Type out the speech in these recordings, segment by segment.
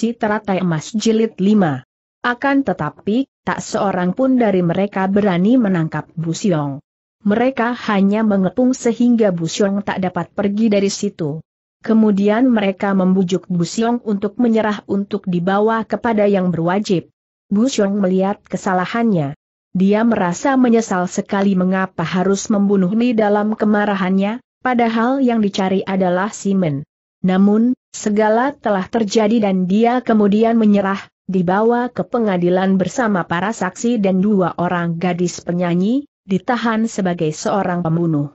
si teratai emas jilid 5. Akan tetapi, tak seorang pun dari mereka berani menangkap Bu Siong. Mereka hanya mengepung sehingga Bu Siong tak dapat pergi dari situ. Kemudian mereka membujuk Bu Siong untuk menyerah untuk dibawa kepada yang berwajib. Bu Siong melihat kesalahannya. Dia merasa menyesal sekali mengapa harus membunuh Li dalam kemarahannya, padahal yang dicari adalah Simon. Namun, Segala telah terjadi dan dia kemudian menyerah, dibawa ke pengadilan bersama para saksi dan dua orang gadis penyanyi, ditahan sebagai seorang pembunuh.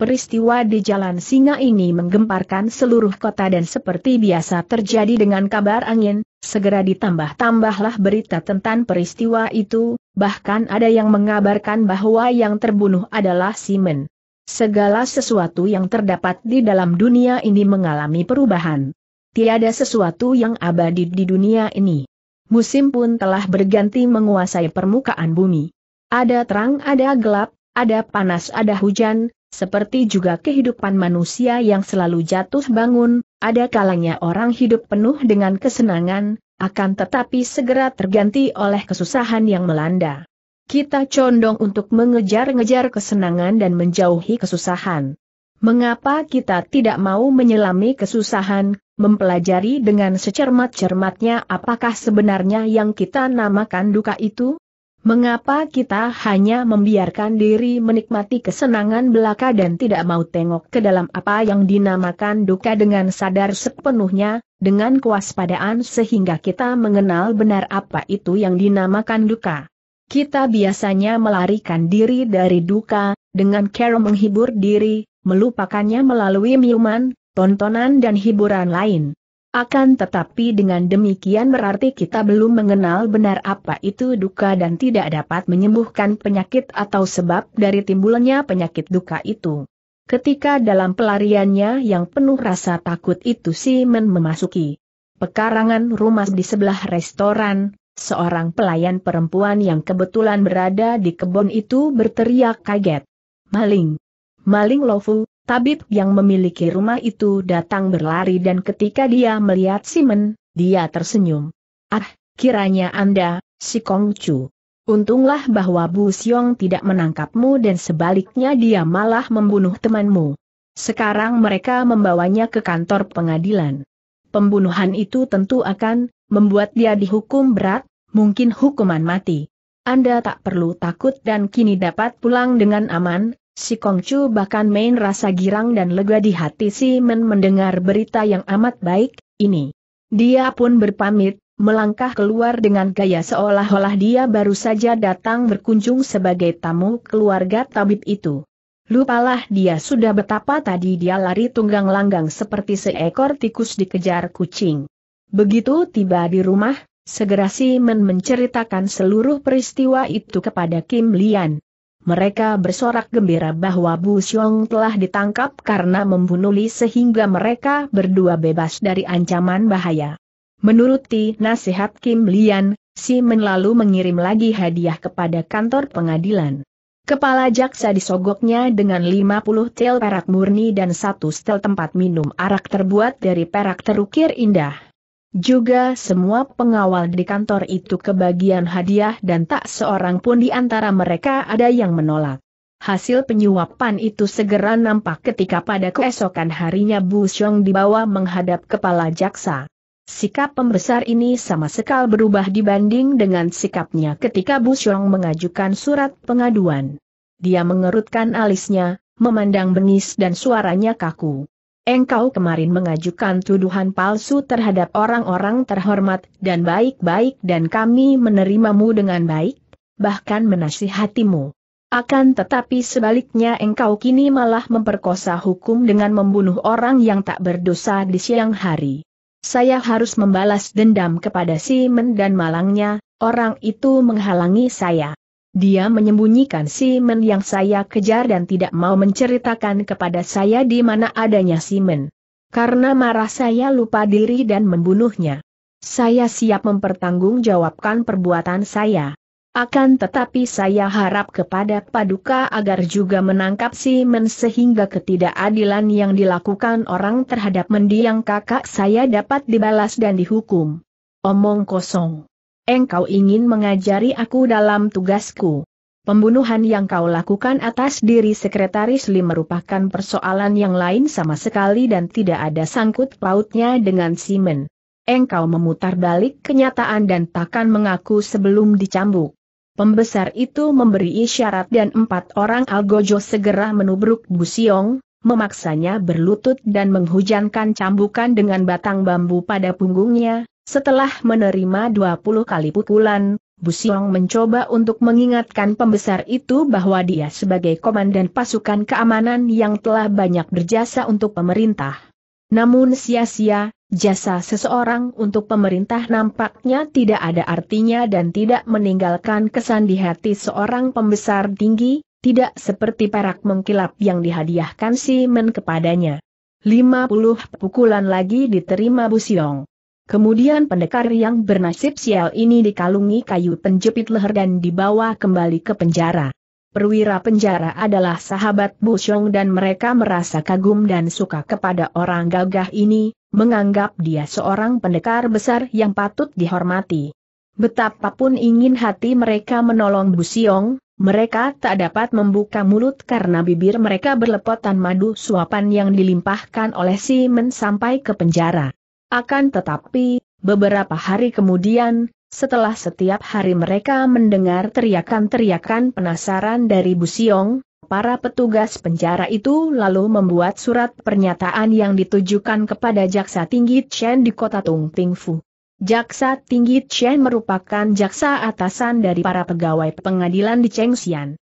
Peristiwa di Jalan Singa ini menggemparkan seluruh kota dan seperti biasa terjadi dengan kabar angin, segera ditambah-tambahlah berita tentang peristiwa itu, bahkan ada yang mengabarkan bahwa yang terbunuh adalah Simon. Segala sesuatu yang terdapat di dalam dunia ini mengalami perubahan. Tiada sesuatu yang abadi di dunia ini. Musim pun telah berganti menguasai permukaan bumi. Ada terang, ada gelap, ada panas, ada hujan, seperti juga kehidupan manusia yang selalu jatuh bangun, ada kalanya orang hidup penuh dengan kesenangan, akan tetapi segera terganti oleh kesusahan yang melanda kita condong untuk mengejar-ngejar kesenangan dan menjauhi kesusahan. Mengapa kita tidak mau menyelami kesusahan, mempelajari dengan secermat-cermatnya apakah sebenarnya yang kita namakan duka itu? Mengapa kita hanya membiarkan diri menikmati kesenangan belaka dan tidak mau tengok ke dalam apa yang dinamakan duka dengan sadar sepenuhnya, dengan kewaspadaan sehingga kita mengenal benar apa itu yang dinamakan duka? Kita biasanya melarikan diri dari duka, dengan cara menghibur diri, melupakannya melalui minuman, tontonan dan hiburan lain. Akan tetapi dengan demikian berarti kita belum mengenal benar apa itu duka dan tidak dapat menyembuhkan penyakit atau sebab dari timbulnya penyakit duka itu. Ketika dalam pelariannya yang penuh rasa takut itu Simon memasuki pekarangan rumah di sebelah restoran, Seorang pelayan perempuan yang kebetulan berada di kebun itu berteriak kaget. Maling! Maling Lofu, tabib yang memiliki rumah itu datang berlari dan ketika dia melihat Simon, dia tersenyum. Ah, kiranya Anda, si Kong Chu. Untunglah bahwa Bu Siong tidak menangkapmu dan sebaliknya dia malah membunuh temanmu. Sekarang mereka membawanya ke kantor pengadilan. Pembunuhan itu tentu akan membuat dia dihukum berat, mungkin hukuman mati. Anda tak perlu takut dan kini dapat pulang dengan aman, si Kongcu bahkan main rasa girang dan lega di hati si Men mendengar berita yang amat baik, ini. Dia pun berpamit, melangkah keluar dengan gaya seolah-olah dia baru saja datang berkunjung sebagai tamu keluarga tabib itu. Lupalah dia sudah betapa tadi dia lari tunggang langgang seperti seekor tikus dikejar kucing. Begitu tiba di rumah, segera Si menceritakan seluruh peristiwa itu kepada Kim Lian. Mereka bersorak gembira bahwa Bu Xiong telah ditangkap karena membunuh Li sehingga mereka berdua bebas dari ancaman bahaya. Menuruti nasihat Kim Lian, Si lalu mengirim lagi hadiah kepada kantor pengadilan. Kepala jaksa disogoknya dengan 50 tel perak murni dan satu stel tempat minum arak terbuat dari perak terukir indah. Juga semua pengawal di kantor itu kebagian hadiah dan tak seorang pun di antara mereka ada yang menolak. Hasil penyuapan itu segera nampak ketika pada keesokan harinya Bu Xiong dibawa menghadap kepala jaksa. Sikap pembesar ini sama sekali berubah dibanding dengan sikapnya ketika Bu Xiong mengajukan surat pengaduan. Dia mengerutkan alisnya, memandang bengis dan suaranya kaku. Engkau kemarin mengajukan tuduhan palsu terhadap orang-orang terhormat dan baik-baik dan kami menerimamu dengan baik, bahkan menasihatimu. Akan tetapi sebaliknya engkau kini malah memperkosa hukum dengan membunuh orang yang tak berdosa di siang hari. Saya harus membalas dendam kepada Simon dan malangnya, orang itu menghalangi saya. Dia menyembunyikan Simon yang saya kejar dan tidak mau menceritakan kepada saya di mana adanya Simon. Karena marah saya lupa diri dan membunuhnya. Saya siap mempertanggungjawabkan perbuatan saya. Akan tetapi saya harap kepada Paduka agar juga menangkap Simon sehingga ketidakadilan yang dilakukan orang terhadap mendiang kakak saya dapat dibalas dan dihukum. Omong kosong engkau ingin mengajari aku dalam tugasku. Pembunuhan yang kau lakukan atas diri sekretaris Lim merupakan persoalan yang lain sama sekali dan tidak ada sangkut pautnya dengan Simon. Engkau memutar balik kenyataan dan takkan mengaku sebelum dicambuk. Pembesar itu memberi isyarat dan empat orang Algojo segera menubruk Busiong, memaksanya berlutut dan menghujankan cambukan dengan batang bambu pada punggungnya. Setelah menerima 20 kali pukulan, Busiong mencoba untuk mengingatkan pembesar itu bahwa dia sebagai komandan pasukan keamanan yang telah banyak berjasa untuk pemerintah. Namun sia-sia, jasa seseorang untuk pemerintah nampaknya tidak ada artinya dan tidak meninggalkan kesan di hati seorang pembesar tinggi, tidak seperti perak mengkilap yang dihadiahkan si Men kepadanya. 50 pukulan lagi diterima Bu Siong. Kemudian pendekar yang bernasib sial ini dikalungi kayu penjepit leher dan dibawa kembali ke penjara. Perwira penjara adalah sahabat Bu Siong dan mereka merasa kagum dan suka kepada orang gagah ini, menganggap dia seorang pendekar besar yang patut dihormati. Betapapun ingin hati mereka menolong Bu Siong, mereka tak dapat membuka mulut karena bibir mereka berlepotan madu suapan yang dilimpahkan oleh Si men sampai ke penjara. Akan tetapi, beberapa hari kemudian, setelah setiap hari mereka mendengar teriakan-teriakan penasaran dari Bu Siong, para petugas penjara itu lalu membuat surat pernyataan yang ditujukan kepada Jaksa Tinggi Chen di kota Tung Fu. Jaksa tinggi Chen merupakan jaksa atasan dari para pegawai pengadilan di Chengxian.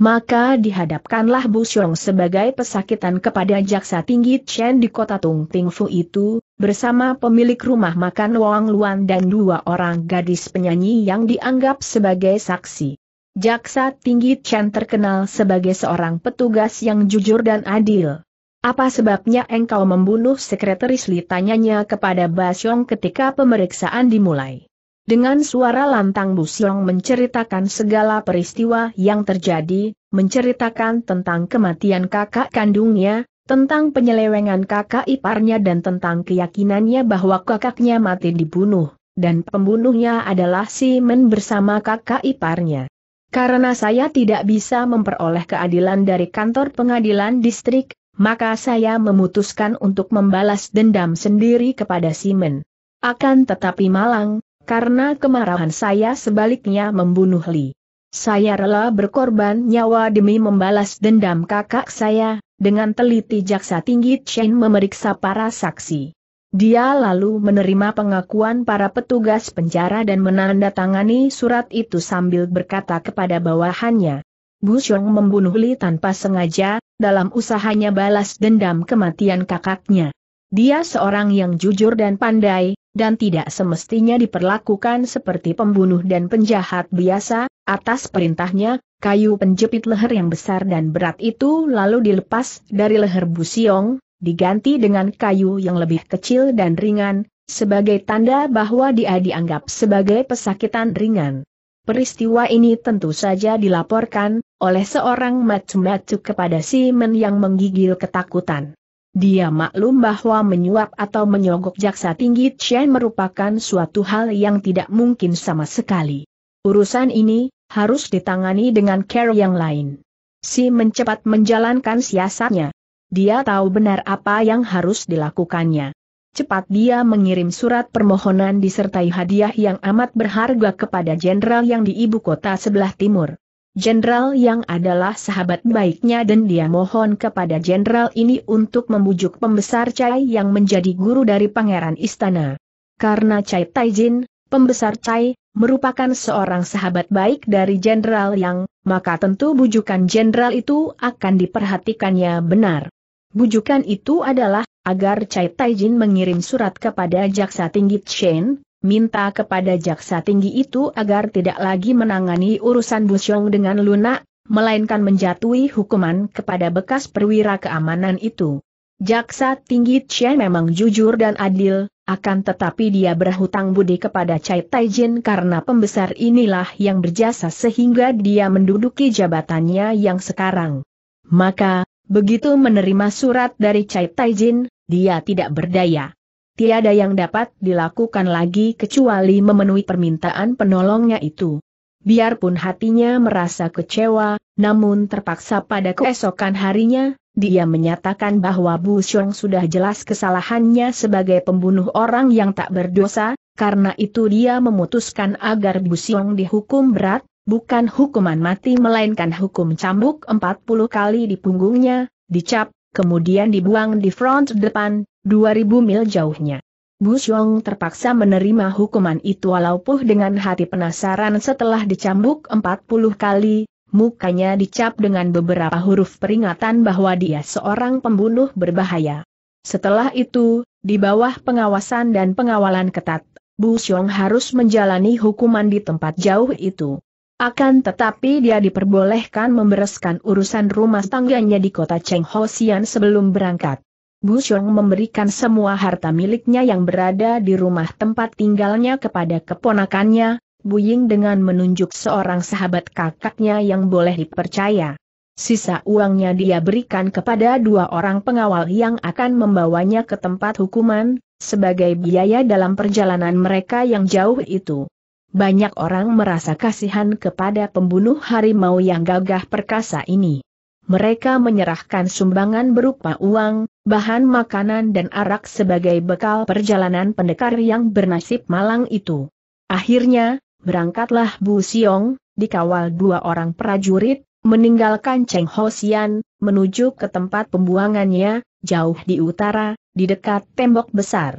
Maka dihadapkanlah Bu Xiong sebagai pesakitan kepada jaksa tinggi Chen di kota Tung Ting Fu itu, bersama pemilik rumah makan Wang Luan dan dua orang gadis penyanyi yang dianggap sebagai saksi. Jaksa tinggi Chen terkenal sebagai seorang petugas yang jujur dan adil. Apa sebabnya engkau membunuh sekretaris Li tanyanya kepada Basyong ketika pemeriksaan dimulai. Dengan suara lantang Busyong menceritakan segala peristiwa yang terjadi, menceritakan tentang kematian kakak kandungnya, tentang penyelewengan kakak iparnya dan tentang keyakinannya bahwa kakaknya mati dibunuh, dan pembunuhnya adalah Simon bersama kakak iparnya. Karena saya tidak bisa memperoleh keadilan dari kantor pengadilan distrik, maka saya memutuskan untuk membalas dendam sendiri kepada Simon. Akan tetapi malang, karena kemarahan saya sebaliknya membunuh Li. Saya rela berkorban nyawa demi membalas dendam kakak saya, dengan teliti jaksa tinggi Chen memeriksa para saksi. Dia lalu menerima pengakuan para petugas penjara dan menandatangani surat itu sambil berkata kepada bawahannya, Bu Xiong membunuh Li tanpa sengaja, dalam usahanya balas dendam kematian kakaknya. Dia seorang yang jujur dan pandai, dan tidak semestinya diperlakukan seperti pembunuh dan penjahat biasa, atas perintahnya, kayu penjepit leher yang besar dan berat itu lalu dilepas dari leher Bu Xiong, diganti dengan kayu yang lebih kecil dan ringan, sebagai tanda bahwa dia dianggap sebagai pesakitan ringan. Peristiwa ini tentu saja dilaporkan oleh seorang matu-matu kepada Simon yang menggigil ketakutan. Dia maklum bahwa menyuap atau menyogok jaksa tinggi Chen merupakan suatu hal yang tidak mungkin sama sekali. Urusan ini harus ditangani dengan care yang lain. Si mencepat menjalankan siasatnya. Dia tahu benar apa yang harus dilakukannya cepat dia mengirim surat permohonan disertai hadiah yang amat berharga kepada jenderal yang di ibu kota sebelah timur. Jenderal yang adalah sahabat baiknya dan dia mohon kepada jenderal ini untuk membujuk pembesar Cai yang menjadi guru dari pangeran istana. Karena Cai Taijin, pembesar Cai, merupakan seorang sahabat baik dari jenderal yang, maka tentu bujukan jenderal itu akan diperhatikannya benar. Bujukan itu adalah agar Chai Taijin mengirim surat kepada Jaksa Tinggi Chen, minta kepada Jaksa Tinggi itu agar tidak lagi menangani urusan Busyong dengan lunak, melainkan menjatuhi hukuman kepada bekas perwira keamanan itu. Jaksa Tinggi Chen memang jujur dan adil, akan tetapi dia berhutang budi kepada Chai Taijin karena pembesar inilah yang berjasa sehingga dia menduduki jabatannya yang sekarang. Maka, Begitu menerima surat dari Cai Taijin, dia tidak berdaya. Tiada yang dapat dilakukan lagi kecuali memenuhi permintaan penolongnya itu. Biarpun hatinya merasa kecewa, namun terpaksa pada keesokan harinya, dia menyatakan bahwa Bu Xiong sudah jelas kesalahannya sebagai pembunuh orang yang tak berdosa, karena itu dia memutuskan agar Bu Xiong dihukum berat, bukan hukuman mati melainkan hukum cambuk 40 kali di punggungnya, dicap, kemudian dibuang di front depan, 2000 mil jauhnya. Bu Xiong terpaksa menerima hukuman itu walaupun dengan hati penasaran setelah dicambuk 40 kali, mukanya dicap dengan beberapa huruf peringatan bahwa dia seorang pembunuh berbahaya. Setelah itu, di bawah pengawasan dan pengawalan ketat, Bu Xiong harus menjalani hukuman di tempat jauh itu. Akan tetapi dia diperbolehkan membereskan urusan rumah tangganya di kota Cheng sebelum berangkat. Bu Xiong memberikan semua harta miliknya yang berada di rumah tempat tinggalnya kepada keponakannya, Bu Ying dengan menunjuk seorang sahabat kakaknya yang boleh dipercaya. Sisa uangnya dia berikan kepada dua orang pengawal yang akan membawanya ke tempat hukuman, sebagai biaya dalam perjalanan mereka yang jauh itu banyak orang merasa kasihan kepada pembunuh harimau yang gagah perkasa ini. Mereka menyerahkan sumbangan berupa uang, bahan makanan dan arak sebagai bekal perjalanan pendekar yang bernasib malang itu. Akhirnya, berangkatlah Bu Siong, dikawal dua orang prajurit, meninggalkan Cheng Ho Xian, menuju ke tempat pembuangannya, jauh di utara, di dekat tembok besar.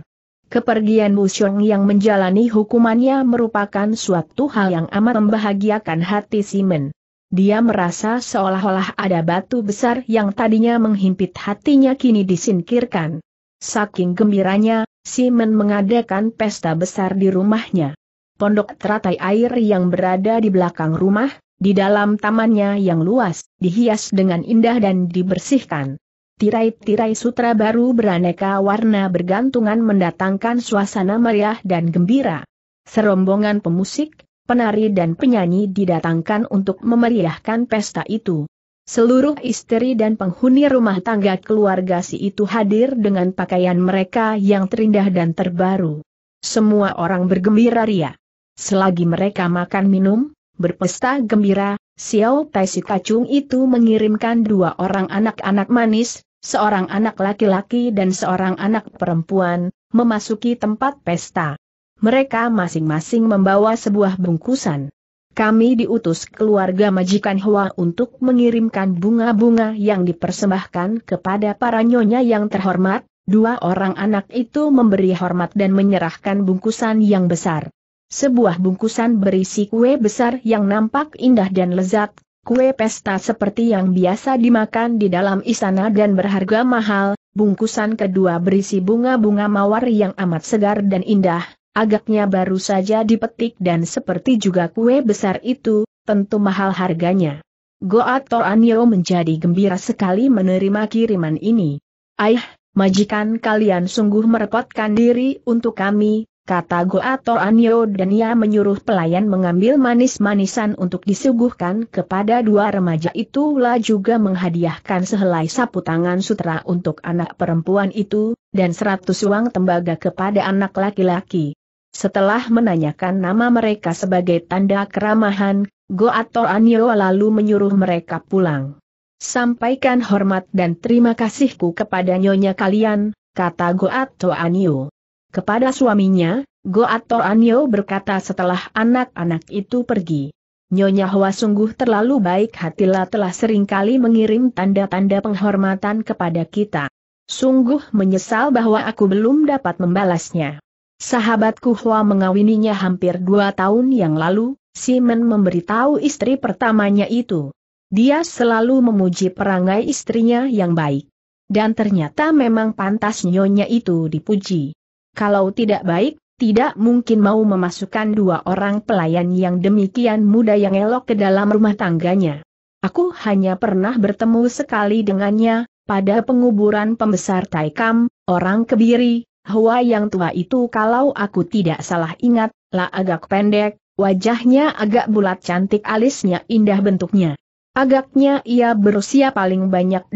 Kepergian Musyong yang menjalani hukumannya merupakan suatu hal yang amat membahagiakan hati Simon. Dia merasa seolah-olah ada batu besar yang tadinya menghimpit hatinya kini disingkirkan. Saking gembiranya, Simon mengadakan pesta besar di rumahnya. Pondok teratai air yang berada di belakang rumah, di dalam tamannya yang luas, dihias dengan indah dan dibersihkan. Tirai-tirai sutra baru beraneka warna bergantungan mendatangkan suasana meriah dan gembira. Serombongan pemusik, penari dan penyanyi didatangkan untuk memeriahkan pesta itu. Seluruh istri dan penghuni rumah tangga keluarga si itu hadir dengan pakaian mereka yang terindah dan terbaru. Semua orang bergembira ria. Selagi mereka makan minum, berpesta gembira, Xiao Tai si kacung itu mengirimkan dua orang anak-anak manis, seorang anak laki-laki dan seorang anak perempuan, memasuki tempat pesta. Mereka masing-masing membawa sebuah bungkusan. Kami diutus keluarga majikan Hua untuk mengirimkan bunga-bunga yang dipersembahkan kepada para nyonya yang terhormat, dua orang anak itu memberi hormat dan menyerahkan bungkusan yang besar. Sebuah bungkusan berisi kue besar yang nampak indah dan lezat, kue pesta seperti yang biasa dimakan di dalam istana dan berharga mahal, bungkusan kedua berisi bunga-bunga mawar yang amat segar dan indah, agaknya baru saja dipetik dan seperti juga kue besar itu, tentu mahal harganya. Goa Toranio menjadi gembira sekali menerima kiriman ini. Aih, majikan kalian sungguh merepotkan diri untuk kami, kata Goator Anyo dan ia menyuruh pelayan mengambil manis-manisan untuk disuguhkan kepada dua remaja itu. lah juga menghadiahkan sehelai sapu tangan sutra untuk anak perempuan itu, dan seratus uang tembaga kepada anak laki-laki. Setelah menanyakan nama mereka sebagai tanda keramahan, Goator Anyo lalu menyuruh mereka pulang. Sampaikan hormat dan terima kasihku kepada nyonya kalian, kata Goator Anyo. Kepada suaminya, Goat Anyo berkata setelah anak-anak itu pergi. Nyonya Hwa sungguh terlalu baik hatilah telah seringkali mengirim tanda-tanda penghormatan kepada kita. Sungguh menyesal bahwa aku belum dapat membalasnya. Sahabatku Hwa mengawininya hampir dua tahun yang lalu, Simon memberitahu istri pertamanya itu. Dia selalu memuji perangai istrinya yang baik. Dan ternyata memang pantas nyonya itu dipuji. Kalau tidak baik, tidak mungkin mau memasukkan dua orang pelayan yang demikian muda yang elok ke dalam rumah tangganya. Aku hanya pernah bertemu sekali dengannya, pada penguburan pembesar Taikam, orang kebiri, Hua yang tua itu kalau aku tidak salah ingat, lah agak pendek, wajahnya agak bulat cantik alisnya indah bentuknya. Agaknya ia berusia paling banyak 25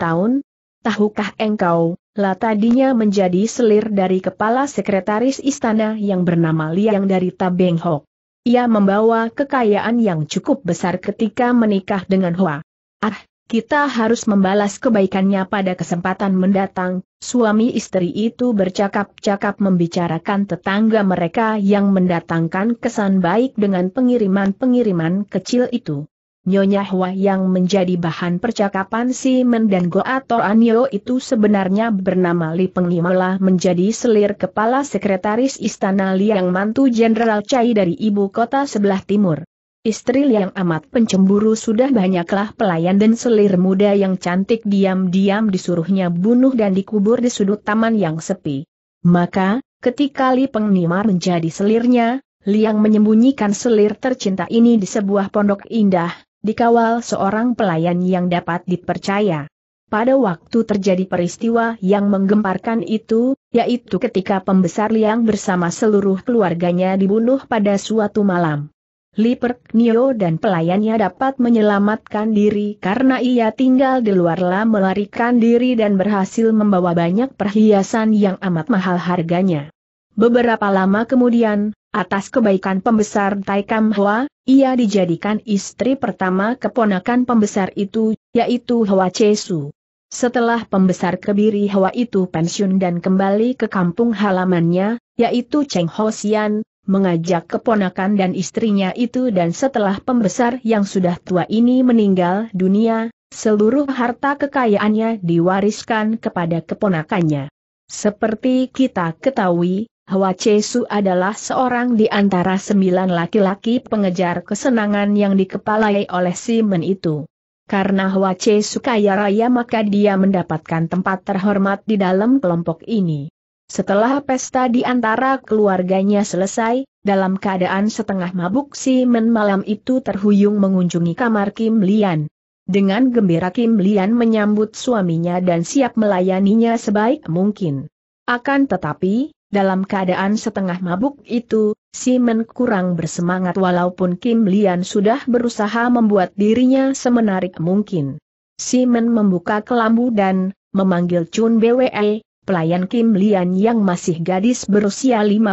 tahun, tahukah engkau, La tadinya menjadi selir dari kepala sekretaris istana yang bernama Liang dari Tabeng Hok. Ia membawa kekayaan yang cukup besar ketika menikah dengan Hua. Ah, kita harus membalas kebaikannya pada kesempatan mendatang, suami istri itu bercakap-cakap membicarakan tetangga mereka yang mendatangkan kesan baik dengan pengiriman-pengiriman kecil itu. Nyonya Hua yang menjadi bahan percakapan si Men dan atau Anio itu sebenarnya bernama Li Pengli malah menjadi selir kepala sekretaris istana Liang mantu Jenderal Cai dari ibu kota sebelah timur. Istri Liang amat pencemburu sudah banyaklah pelayan dan selir muda yang cantik diam-diam disuruhnya bunuh dan dikubur di sudut taman yang sepi. Maka, ketika Li Pengnimar menjadi selirnya, Liang menyembunyikan selir tercinta ini di sebuah pondok indah, dikawal seorang pelayan yang dapat dipercaya. Pada waktu terjadi peristiwa yang menggemparkan itu, yaitu ketika pembesar Liang bersama seluruh keluarganya dibunuh pada suatu malam. Li Perknio dan pelayannya dapat menyelamatkan diri karena ia tinggal di luar La melarikan diri dan berhasil membawa banyak perhiasan yang amat mahal harganya. Beberapa lama kemudian, atas kebaikan pembesar Tai Kam Hua. Ia dijadikan istri pertama keponakan pembesar itu, yaitu Hwa Chesu. Setelah pembesar kebiri Hwa itu pensiun dan kembali ke kampung halamannya, yaitu Cheng Ho Xian, mengajak keponakan dan istrinya itu dan setelah pembesar yang sudah tua ini meninggal dunia, seluruh harta kekayaannya diwariskan kepada keponakannya. Seperti kita ketahui, Hwa Chesu adalah seorang di antara sembilan laki-laki pengejar kesenangan yang dikepalai oleh Simon itu. Karena Hwa Chesu kaya raya maka dia mendapatkan tempat terhormat di dalam kelompok ini. Setelah pesta di antara keluarganya selesai, dalam keadaan setengah mabuk Simon malam itu terhuyung mengunjungi kamar Kim Lian. Dengan gembira Kim Lian menyambut suaminya dan siap melayaninya sebaik mungkin. Akan tetapi, dalam keadaan setengah mabuk itu, Simon kurang bersemangat walaupun Kim Lian sudah berusaha membuat dirinya semenarik mungkin. Simon membuka kelambu dan memanggil Chun BWE, pelayan Kim Lian yang masih gadis berusia 15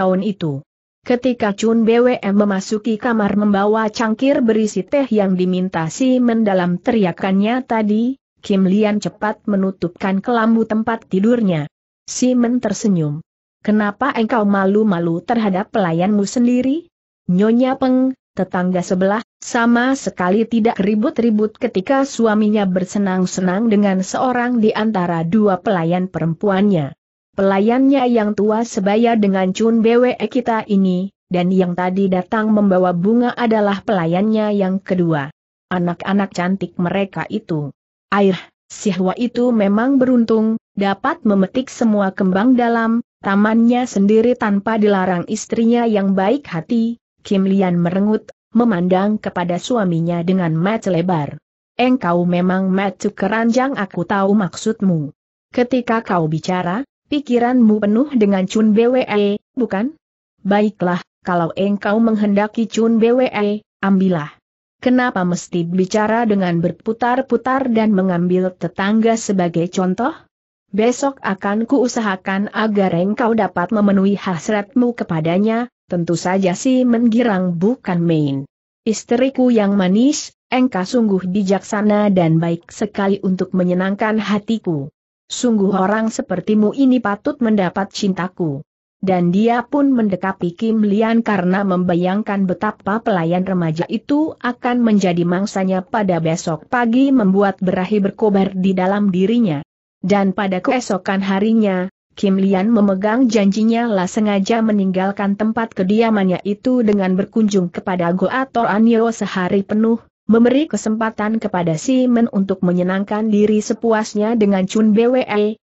tahun itu. Ketika Chun BWE memasuki kamar membawa cangkir berisi teh yang diminta Simon dalam teriakannya tadi, Kim Lian cepat menutupkan kelambu tempat tidurnya. Simon tersenyum. Kenapa engkau malu-malu terhadap pelayanmu sendiri? Nyonya Peng, tetangga sebelah, sama sekali tidak ribut-ribut ketika suaminya bersenang-senang dengan seorang di antara dua pelayan perempuannya. Pelayannya yang tua sebaya dengan Chun Bwe kita ini, dan yang tadi datang membawa bunga adalah pelayannya yang kedua. Anak-anak cantik mereka itu. Air, Sihwa itu memang beruntung, dapat memetik semua kembang dalam, Tamannya sendiri tanpa dilarang istrinya yang baik hati, Kim Lian merengut, memandang kepada suaminya dengan mata lebar. Engkau memang mata keranjang aku tahu maksudmu. Ketika kau bicara, pikiranmu penuh dengan Chun Bwe, bukan? Baiklah, kalau engkau menghendaki Chun Bwe, ambillah. Kenapa mesti bicara dengan berputar-putar dan mengambil tetangga sebagai contoh? Besok akan kuusahakan agar engkau dapat memenuhi hasratmu kepadanya, tentu saja si menggirang bukan main. Istriku yang manis, engkau sungguh bijaksana dan baik sekali untuk menyenangkan hatiku. Sungguh orang sepertimu ini patut mendapat cintaku. Dan dia pun mendekapi Kim Lian karena membayangkan betapa pelayan remaja itu akan menjadi mangsanya pada besok pagi membuat berahi berkobar di dalam dirinya. Dan pada keesokan harinya, Kim Lian memegang janjinya lah sengaja meninggalkan tempat kediamannya itu dengan berkunjung kepada Goator Anio sehari penuh, memberi kesempatan kepada Simon untuk menyenangkan diri sepuasnya dengan Chun Bwe,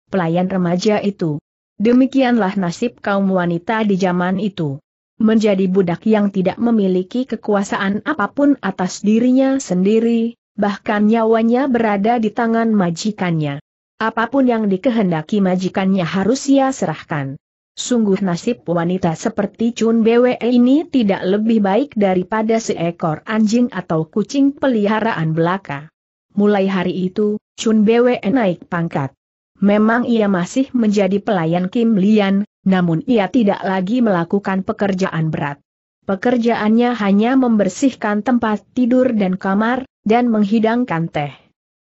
pelayan remaja itu. Demikianlah nasib kaum wanita di zaman itu. Menjadi budak yang tidak memiliki kekuasaan apapun atas dirinya sendiri, bahkan nyawanya berada di tangan majikannya. Apapun yang dikehendaki majikannya harus ia serahkan. Sungguh nasib wanita seperti Chun Bwe ini tidak lebih baik daripada seekor anjing atau kucing peliharaan belaka. Mulai hari itu, Chun Bwe naik pangkat. Memang ia masih menjadi pelayan Kim Lian, namun ia tidak lagi melakukan pekerjaan berat. Pekerjaannya hanya membersihkan tempat tidur dan kamar, dan menghidangkan teh.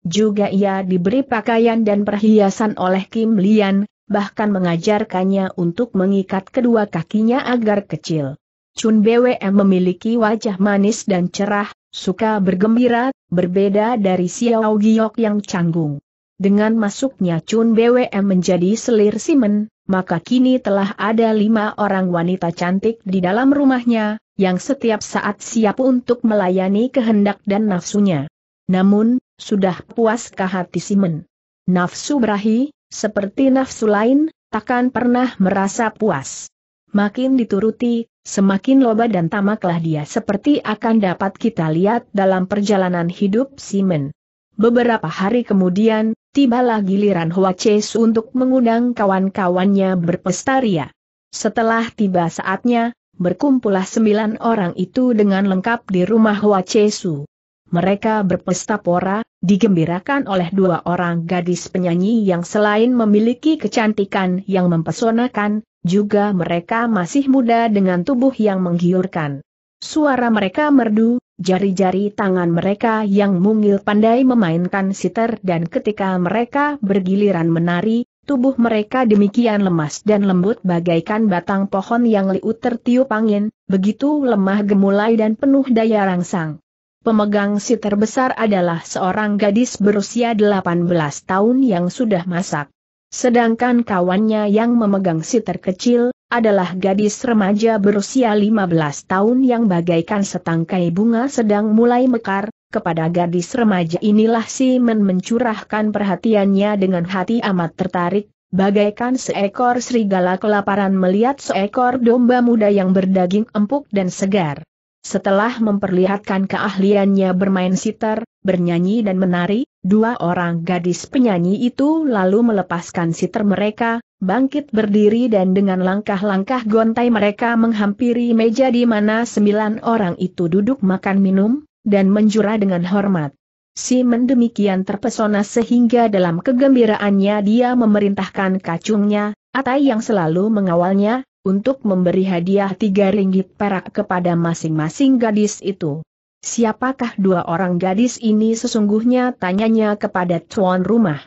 Juga ia diberi pakaian dan perhiasan oleh Kim Lian, bahkan mengajarkannya untuk mengikat kedua kakinya agar kecil. Chun BWM memiliki wajah manis dan cerah, suka bergembira, berbeda dari Xiao Giok yang canggung. Dengan masuknya Chun BWM menjadi selir Simen, maka kini telah ada lima orang wanita cantik di dalam rumahnya, yang setiap saat siap untuk melayani kehendak dan nafsunya. Namun, sudah puaskah hati Simon? Nafsu berahi, seperti nafsu lain, takkan pernah merasa puas. Makin dituruti, Semakin loba dan tamaklah dia seperti akan dapat kita lihat dalam perjalanan hidup Simon. Beberapa hari kemudian, tibalah giliran Ches untuk mengundang kawan-kawannya berpestaria. Setelah tiba saatnya, berkumpullah sembilan orang itu dengan lengkap di rumah Chesu mereka berpesta pora, digembirakan oleh dua orang gadis penyanyi yang selain memiliki kecantikan yang mempesonakan, juga mereka masih muda dengan tubuh yang menggiurkan. Suara mereka merdu, jari-jari tangan mereka yang mungil pandai memainkan sitar dan ketika mereka bergiliran menari, tubuh mereka demikian lemas dan lembut bagaikan batang pohon yang liut tertiup angin, begitu lemah gemulai dan penuh daya rangsang. Pemegang si terbesar adalah seorang gadis berusia 18 tahun yang sudah masak. Sedangkan kawannya yang memegang si terkecil, adalah gadis remaja berusia 15 tahun yang bagaikan setangkai bunga sedang mulai mekar, kepada gadis remaja inilah si men mencurahkan perhatiannya dengan hati amat tertarik, bagaikan seekor serigala kelaparan melihat seekor domba muda yang berdaging empuk dan segar. Setelah memperlihatkan keahliannya bermain sitar, bernyanyi dan menari, dua orang gadis penyanyi itu lalu melepaskan sitar mereka, bangkit berdiri dan dengan langkah-langkah gontai mereka menghampiri meja di mana sembilan orang itu duduk makan minum, dan menjura dengan hormat. Si mendemikian terpesona sehingga dalam kegembiraannya dia memerintahkan kacungnya, Atai yang selalu mengawalnya, untuk memberi hadiah tiga ringgit perak kepada masing-masing gadis itu. Siapakah dua orang gadis ini sesungguhnya tanyanya kepada tuan rumah.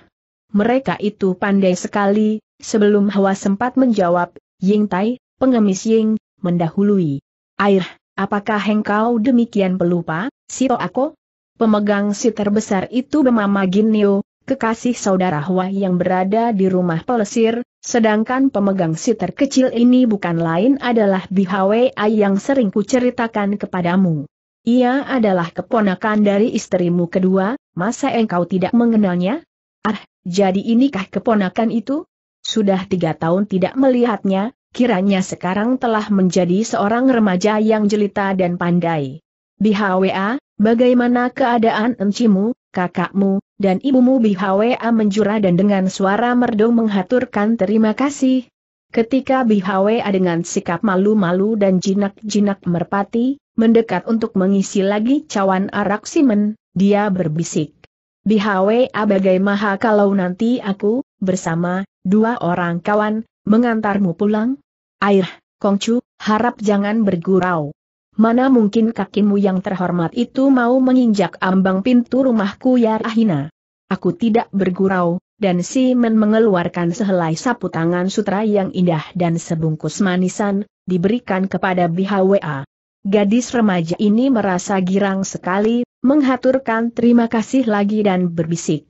Mereka itu pandai sekali, sebelum Hawa sempat menjawab, Ying Tai, pengemis Ying, mendahului. Air, apakah engkau demikian pelupa, Sito Ako? Pemegang si terbesar itu bemama Nio kekasih saudara Hwa yang berada di rumah pelesir, sedangkan pemegang sitar kecil ini bukan lain adalah Bihawei yang sering ceritakan kepadamu. Ia adalah keponakan dari istrimu kedua, masa engkau tidak mengenalnya? Ah, jadi inikah keponakan itu? Sudah tiga tahun tidak melihatnya, kiranya sekarang telah menjadi seorang remaja yang jelita dan pandai. Bihwa, bagaimana keadaan encimu, kakakmu, dan ibumu Bi A menjura dan dengan suara merdu menghaturkan terima kasih. Ketika Bi A dengan sikap malu-malu dan jinak-jinak merpati, mendekat untuk mengisi lagi cawan arak simen, dia berbisik. Bi Hwa bagai maha kalau nanti aku, bersama, dua orang kawan, mengantarmu pulang? Air, Kongcu, harap jangan bergurau. Mana mungkin kakimu yang terhormat itu mau menginjak ambang pintu rumahku ya Rahina. Aku tidak bergurau, dan Men mengeluarkan sehelai sapu tangan sutra yang indah dan sebungkus manisan, diberikan kepada BHWA. Gadis remaja ini merasa girang sekali, menghaturkan terima kasih lagi dan berbisik.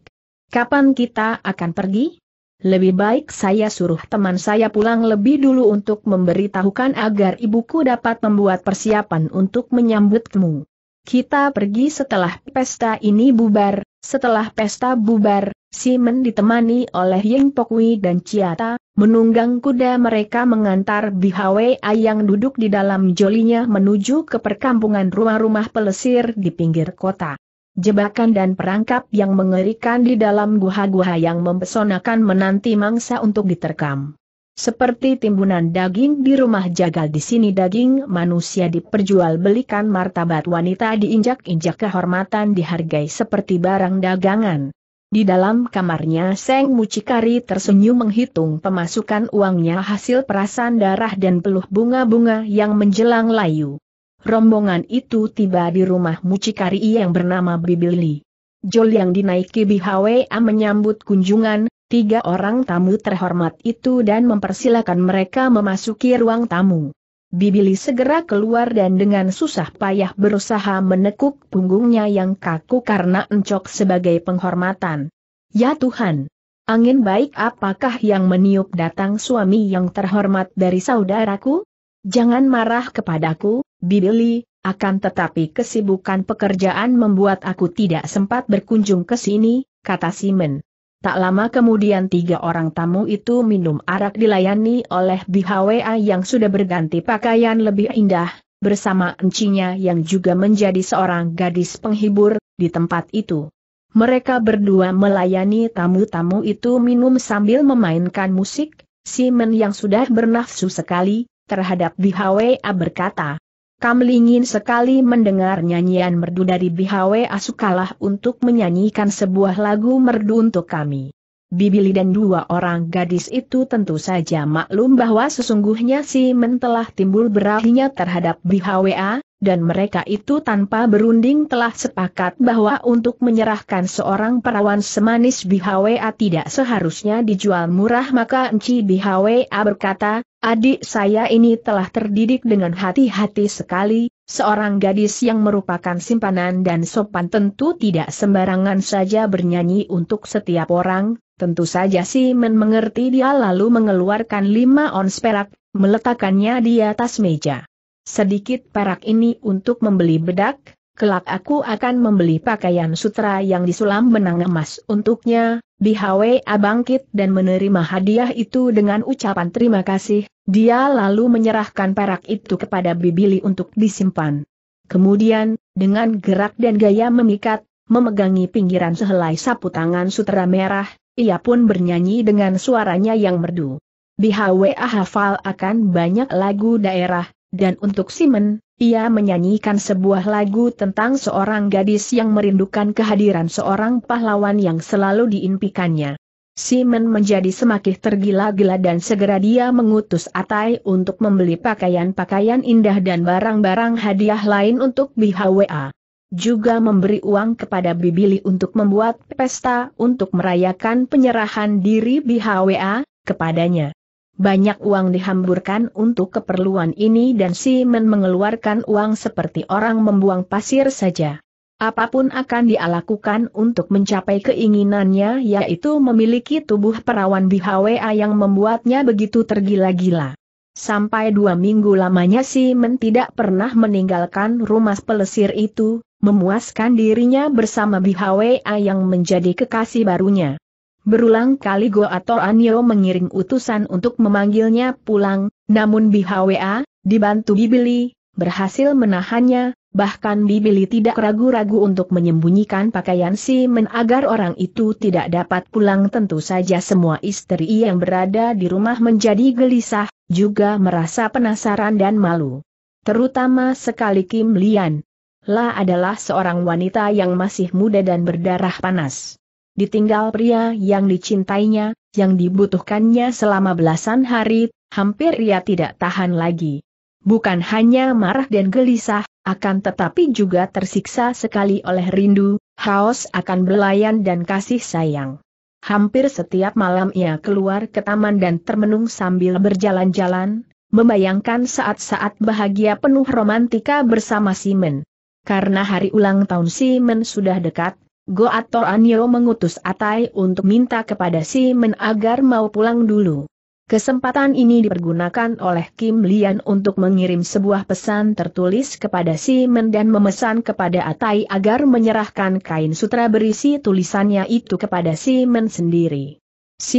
Kapan kita akan pergi? Lebih baik saya suruh teman saya pulang lebih dulu untuk memberitahukan agar ibuku dapat membuat persiapan untuk menyambutmu. Kita pergi setelah pesta ini bubar, setelah pesta bubar, Simon ditemani oleh Ying Pokwi dan Ciata, menunggang kuda mereka mengantar Bihwe yang duduk di dalam jolinya menuju ke perkampungan rumah-rumah pelesir di pinggir kota jebakan dan perangkap yang mengerikan di dalam guha-guha yang mempesonakan menanti mangsa untuk diterkam. Seperti timbunan daging di rumah jagal di sini daging manusia diperjualbelikan martabat wanita diinjak-injak kehormatan dihargai seperti barang dagangan. Di dalam kamarnya Seng Mucikari tersenyum menghitung pemasukan uangnya hasil perasan darah dan peluh bunga-bunga yang menjelang layu. Rombongan itu tiba di rumah mucikari yang bernama Bibili. Jol yang dinaiki BHWA menyambut kunjungan, tiga orang tamu terhormat itu dan mempersilahkan mereka memasuki ruang tamu. Bibili segera keluar dan dengan susah payah berusaha menekuk punggungnya yang kaku karena encok sebagai penghormatan. Ya Tuhan! Angin baik apakah yang meniup datang suami yang terhormat dari saudaraku? Jangan marah kepadaku, Bibili, akan tetapi kesibukan pekerjaan membuat aku tidak sempat berkunjung ke sini, kata Simon. Tak lama kemudian tiga orang tamu itu minum arak dilayani oleh BHWA yang sudah berganti pakaian lebih indah, bersama encinya yang juga menjadi seorang gadis penghibur, di tempat itu. Mereka berdua melayani tamu-tamu itu minum sambil memainkan musik, Simon yang sudah bernafsu sekali, terhadap BHWA berkata, kami ingin sekali mendengar nyanyian merdu dari BHWA sukalah untuk menyanyikan sebuah lagu merdu untuk kami. Bibili dan dua orang gadis itu tentu saja maklum bahwa sesungguhnya si Men telah timbul berahinya terhadap BHWA, dan mereka itu tanpa berunding telah sepakat bahwa untuk menyerahkan seorang perawan semanis BHWA tidak seharusnya dijual murah maka Enci BHWA berkata, adik saya ini telah terdidik dengan hati-hati sekali, Seorang gadis yang merupakan simpanan dan sopan tentu tidak sembarangan saja bernyanyi untuk setiap orang, Tentu saja si men mengerti dia lalu mengeluarkan lima ons perak, meletakkannya di atas meja. Sedikit perak ini untuk membeli bedak, kelak aku akan membeli pakaian sutra yang disulam benang emas untuknya, di abangkit dan menerima hadiah itu dengan ucapan terima kasih, dia lalu menyerahkan perak itu kepada Bibili untuk disimpan. Kemudian, dengan gerak dan gaya memikat, memegangi pinggiran sehelai sapu tangan sutra merah, ia pun bernyanyi dengan suaranya yang merdu. HWA hafal akan banyak lagu daerah, dan untuk Simon, ia menyanyikan sebuah lagu tentang seorang gadis yang merindukan kehadiran seorang pahlawan yang selalu diimpikannya. Simon menjadi semakin tergila-gila dan segera dia mengutus Atai untuk membeli pakaian-pakaian indah dan barang-barang hadiah lain untuk BHWA. Juga memberi uang kepada Bibili untuk membuat pesta untuk merayakan penyerahan diri BHWA kepadanya. Banyak uang dihamburkan untuk keperluan ini dan Simon mengeluarkan uang seperti orang membuang pasir saja. Apapun akan dialakukan untuk mencapai keinginannya yaitu memiliki tubuh perawan BHWA yang membuatnya begitu tergila-gila. Sampai dua minggu lamanya Simon tidak pernah meninggalkan rumah pelesir itu, memuaskan dirinya bersama Bihawea yang menjadi kekasih barunya. Berulang kali Go atau Anyo mengirim utusan untuk memanggilnya pulang, namun Bihwa, dibantu Bibili, berhasil menahannya, bahkan Bibili tidak ragu-ragu untuk menyembunyikan pakaian si Men agar orang itu tidak dapat pulang tentu saja semua istri yang berada di rumah menjadi gelisah, juga merasa penasaran dan malu. Terutama sekali Kim Lian, La adalah seorang wanita yang masih muda dan berdarah panas. Ditinggal pria yang dicintainya, yang dibutuhkannya selama belasan hari, hampir ia tidak tahan lagi. Bukan hanya marah dan gelisah, akan tetapi juga tersiksa sekali oleh rindu, haus akan belayan dan kasih sayang. Hampir setiap malam ia keluar ke taman dan termenung sambil berjalan-jalan, membayangkan saat-saat bahagia penuh romantika bersama Simon. Karena hari ulang tahun Men sudah dekat, Go Ator Anyo mengutus Atai untuk minta kepada Men agar mau pulang dulu. Kesempatan ini dipergunakan oleh Kim Lian untuk mengirim sebuah pesan tertulis kepada Men dan memesan kepada Atai agar menyerahkan kain sutra berisi tulisannya itu kepada Men sendiri.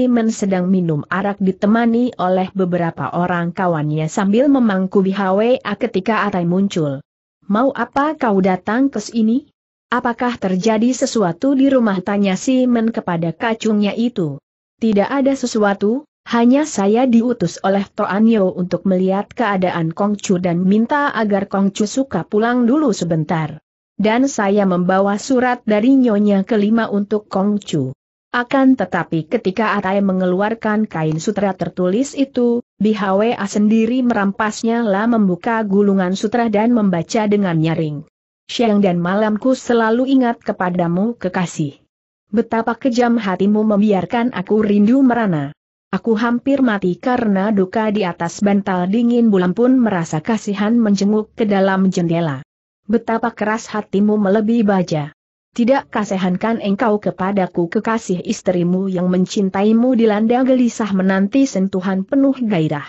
Men sedang minum arak ditemani oleh beberapa orang kawannya sambil memangku bihawe ketika Atai muncul mau apa kau datang ke sini? Apakah terjadi sesuatu di rumah tanya si Men kepada kacungnya itu? Tidak ada sesuatu, hanya saya diutus oleh Toanyo untuk melihat keadaan Kongcu dan minta agar Kongcu suka pulang dulu sebentar. Dan saya membawa surat dari Nyonya kelima untuk Kongcu. Akan tetapi ketika Atai mengeluarkan kain sutra tertulis itu, Bihwa sendiri merampasnya lah membuka gulungan sutra dan membaca dengan nyaring. Siang dan malamku selalu ingat kepadamu kekasih. Betapa kejam hatimu membiarkan aku rindu merana. Aku hampir mati karena duka di atas bantal dingin bulan pun merasa kasihan menjenguk ke dalam jendela. Betapa keras hatimu melebihi baja. Tidak kasehankan engkau kepadaku kekasih istrimu yang mencintaimu dilanda gelisah menanti sentuhan penuh gairah.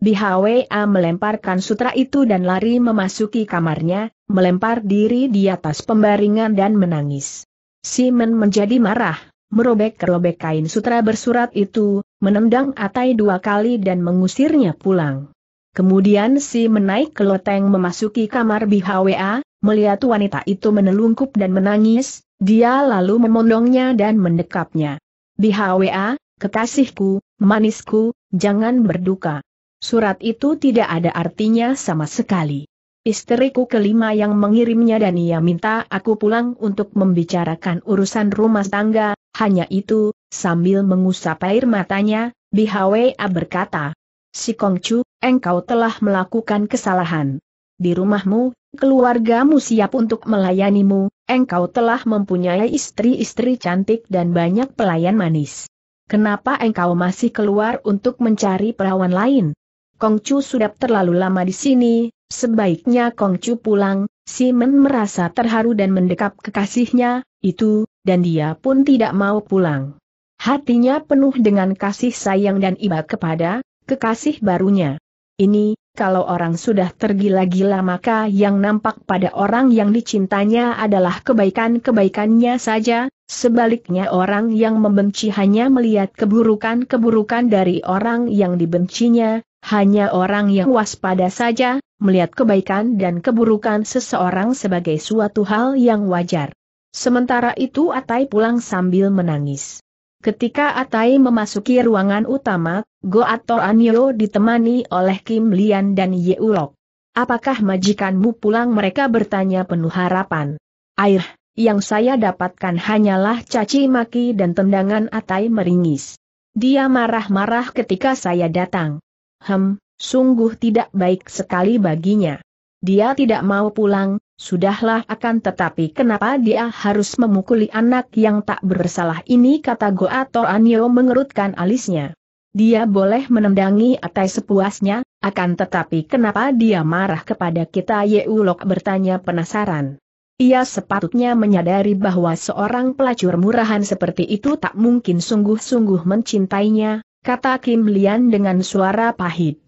Bihwa melemparkan sutra itu dan lari memasuki kamarnya, melempar diri di atas pembaringan dan menangis. Simon menjadi marah, merobek-robek kain sutra bersurat itu, menendang Atai dua kali dan mengusirnya pulang. Kemudian si menaik ke loteng memasuki kamar Bihwa. Melihat wanita itu menelungkup dan menangis, dia lalu memondongnya dan mendekapnya. Di HWA, kekasihku, manisku, jangan berduka. Surat itu tidak ada artinya sama sekali. Istriku kelima yang mengirimnya dan ia minta aku pulang untuk membicarakan urusan rumah tangga, hanya itu, sambil mengusap air matanya, HWA berkata, Si Kongcu, engkau telah melakukan kesalahan. Di rumahmu, keluargamu siap untuk melayanimu, engkau telah mempunyai istri-istri cantik dan banyak pelayan manis. Kenapa engkau masih keluar untuk mencari perawan lain? Kongcu sudah terlalu lama di sini, sebaiknya Kongcu pulang, Simon merasa terharu dan mendekap kekasihnya, itu, dan dia pun tidak mau pulang. Hatinya penuh dengan kasih sayang dan iba kepada kekasih barunya. Ini, kalau orang sudah tergila-gila maka yang nampak pada orang yang dicintanya adalah kebaikan-kebaikannya saja, sebaliknya orang yang membenci hanya melihat keburukan-keburukan dari orang yang dibencinya, hanya orang yang waspada saja, melihat kebaikan dan keburukan seseorang sebagai suatu hal yang wajar. Sementara itu Atai pulang sambil menangis. Ketika Atai memasuki ruangan utama, Go Goat Toranyo ditemani oleh Kim Lian dan Ye Ulok. Apakah majikanmu pulang mereka bertanya penuh harapan. Air, yang saya dapatkan hanyalah caci maki dan tendangan Atai meringis. Dia marah-marah ketika saya datang. Hem, sungguh tidak baik sekali baginya. Dia tidak mau pulang, Sudahlah akan tetapi kenapa dia harus memukuli anak yang tak bersalah ini kata Goa Toranyo mengerutkan alisnya. Dia boleh menendangi atai sepuasnya, akan tetapi kenapa dia marah kepada kita Yeulok bertanya penasaran. Ia sepatutnya menyadari bahwa seorang pelacur murahan seperti itu tak mungkin sungguh-sungguh mencintainya, kata Kim Lian dengan suara pahit.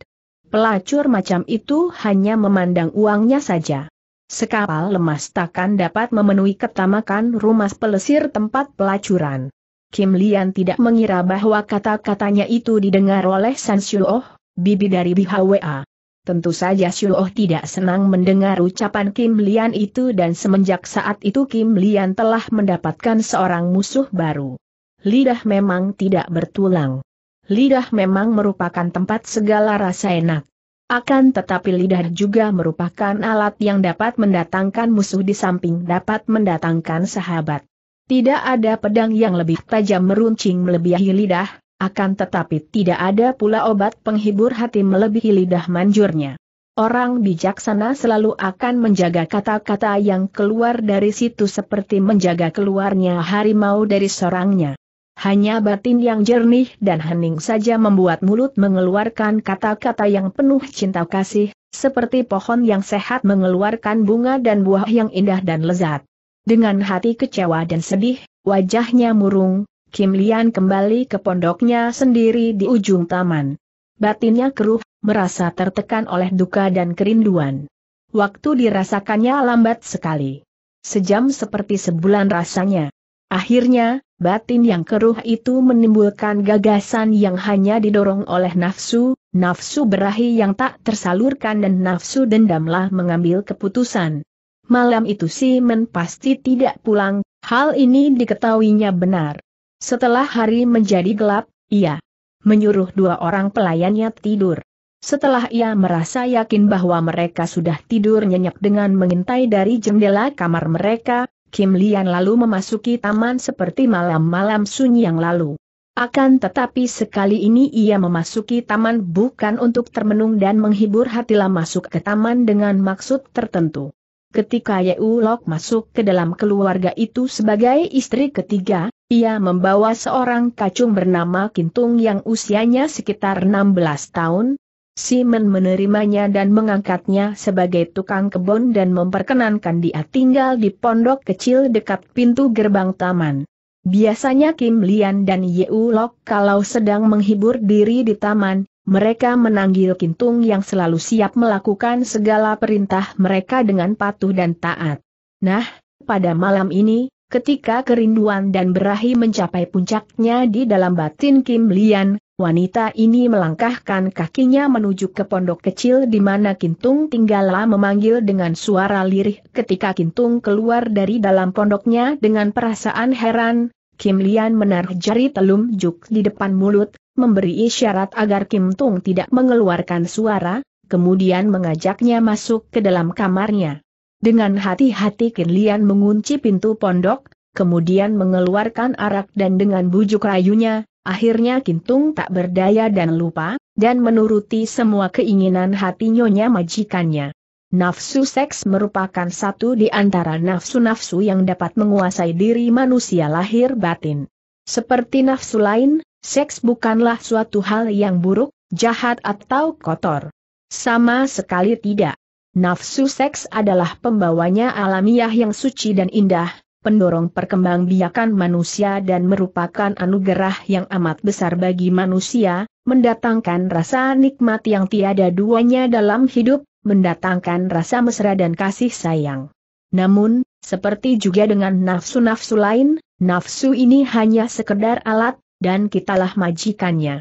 Pelacur macam itu hanya memandang uangnya saja. Sekapal lemas takkan dapat memenuhi ketamakan rumah pelesir tempat pelacuran. Kim Lian tidak mengira bahwa kata-katanya itu didengar oleh San Shuoh, bibi dari BHWA. Tentu saja Shuoh tidak senang mendengar ucapan Kim Lian itu dan semenjak saat itu Kim Lian telah mendapatkan seorang musuh baru. Lidah memang tidak bertulang. Lidah memang merupakan tempat segala rasa enak. Akan tetapi lidah juga merupakan alat yang dapat mendatangkan musuh di samping dapat mendatangkan sahabat. Tidak ada pedang yang lebih tajam meruncing melebihi lidah, akan tetapi tidak ada pula obat penghibur hati melebihi lidah manjurnya. Orang bijaksana selalu akan menjaga kata-kata yang keluar dari situ seperti menjaga keluarnya harimau dari sorangnya hanya batin yang jernih dan hening saja membuat mulut mengeluarkan kata-kata yang penuh cinta kasih, seperti pohon yang sehat mengeluarkan bunga dan buah yang indah dan lezat. Dengan hati kecewa dan sedih, wajahnya murung, Kim Lian kembali ke pondoknya sendiri di ujung taman. Batinnya keruh, merasa tertekan oleh duka dan kerinduan. Waktu dirasakannya lambat sekali. Sejam seperti sebulan rasanya. Akhirnya, batin yang keruh itu menimbulkan gagasan yang hanya didorong oleh nafsu, nafsu berahi yang tak tersalurkan dan nafsu dendamlah mengambil keputusan. Malam itu sih pasti tidak pulang, hal ini diketahuinya benar. Setelah hari menjadi gelap, ia menyuruh dua orang pelayannya tidur. Setelah ia merasa yakin bahwa mereka sudah tidur nyenyak dengan mengintai dari jendela kamar mereka, Kim Lian lalu memasuki taman seperti malam-malam sunyi yang lalu. Akan tetapi sekali ini ia memasuki taman bukan untuk termenung dan menghibur hatilah masuk ke taman dengan maksud tertentu. Ketika Yeu Lok masuk ke dalam keluarga itu sebagai istri ketiga, ia membawa seorang kacung bernama Kintung yang usianya sekitar 16 tahun, Simon menerimanya dan mengangkatnya sebagai tukang kebun dan memperkenankan dia tinggal di pondok kecil dekat pintu gerbang taman. Biasanya Kim Lian dan Yeu Lok kalau sedang menghibur diri di taman, mereka menanggil Kintung yang selalu siap melakukan segala perintah mereka dengan patuh dan taat. Nah, pada malam ini, ketika kerinduan dan berahi mencapai puncaknya di dalam batin Kim Lian, wanita ini melangkahkan kakinya menuju ke pondok kecil di mana Kintung tinggallah memanggil dengan suara lirih ketika Kintung keluar dari dalam pondoknya dengan perasaan heran, Kim Lian menaruh jari telunjuk di depan mulut, memberi isyarat agar Kim Tung tidak mengeluarkan suara, kemudian mengajaknya masuk ke dalam kamarnya. Dengan hati-hati Kim Lian mengunci pintu pondok, kemudian mengeluarkan arak dan dengan bujuk rayunya, Akhirnya Kintung tak berdaya dan lupa, dan menuruti semua keinginan hati nyonya majikannya. Nafsu seks merupakan satu di antara nafsu-nafsu yang dapat menguasai diri manusia lahir batin. Seperti nafsu lain, seks bukanlah suatu hal yang buruk, jahat atau kotor. Sama sekali tidak. Nafsu seks adalah pembawanya alamiah yang suci dan indah, pendorong perkembangbiakan manusia dan merupakan anugerah yang amat besar bagi manusia, mendatangkan rasa nikmat yang tiada duanya dalam hidup, mendatangkan rasa mesra dan kasih sayang. Namun, seperti juga dengan nafsu-nafsu lain, nafsu ini hanya sekedar alat, dan kitalah majikannya.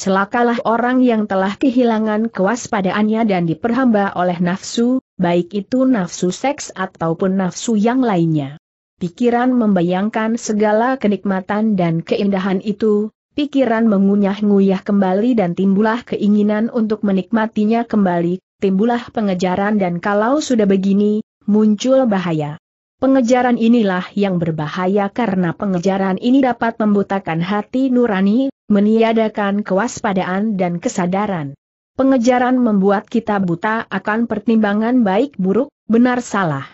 Celakalah orang yang telah kehilangan kewaspadaannya dan diperhamba oleh nafsu, baik itu nafsu seks ataupun nafsu yang lainnya pikiran membayangkan segala kenikmatan dan keindahan itu, pikiran mengunyah-ngunyah kembali dan timbullah keinginan untuk menikmatinya kembali, timbullah pengejaran dan kalau sudah begini, muncul bahaya. Pengejaran inilah yang berbahaya karena pengejaran ini dapat membutakan hati nurani, meniadakan kewaspadaan dan kesadaran. Pengejaran membuat kita buta akan pertimbangan baik buruk, benar salah.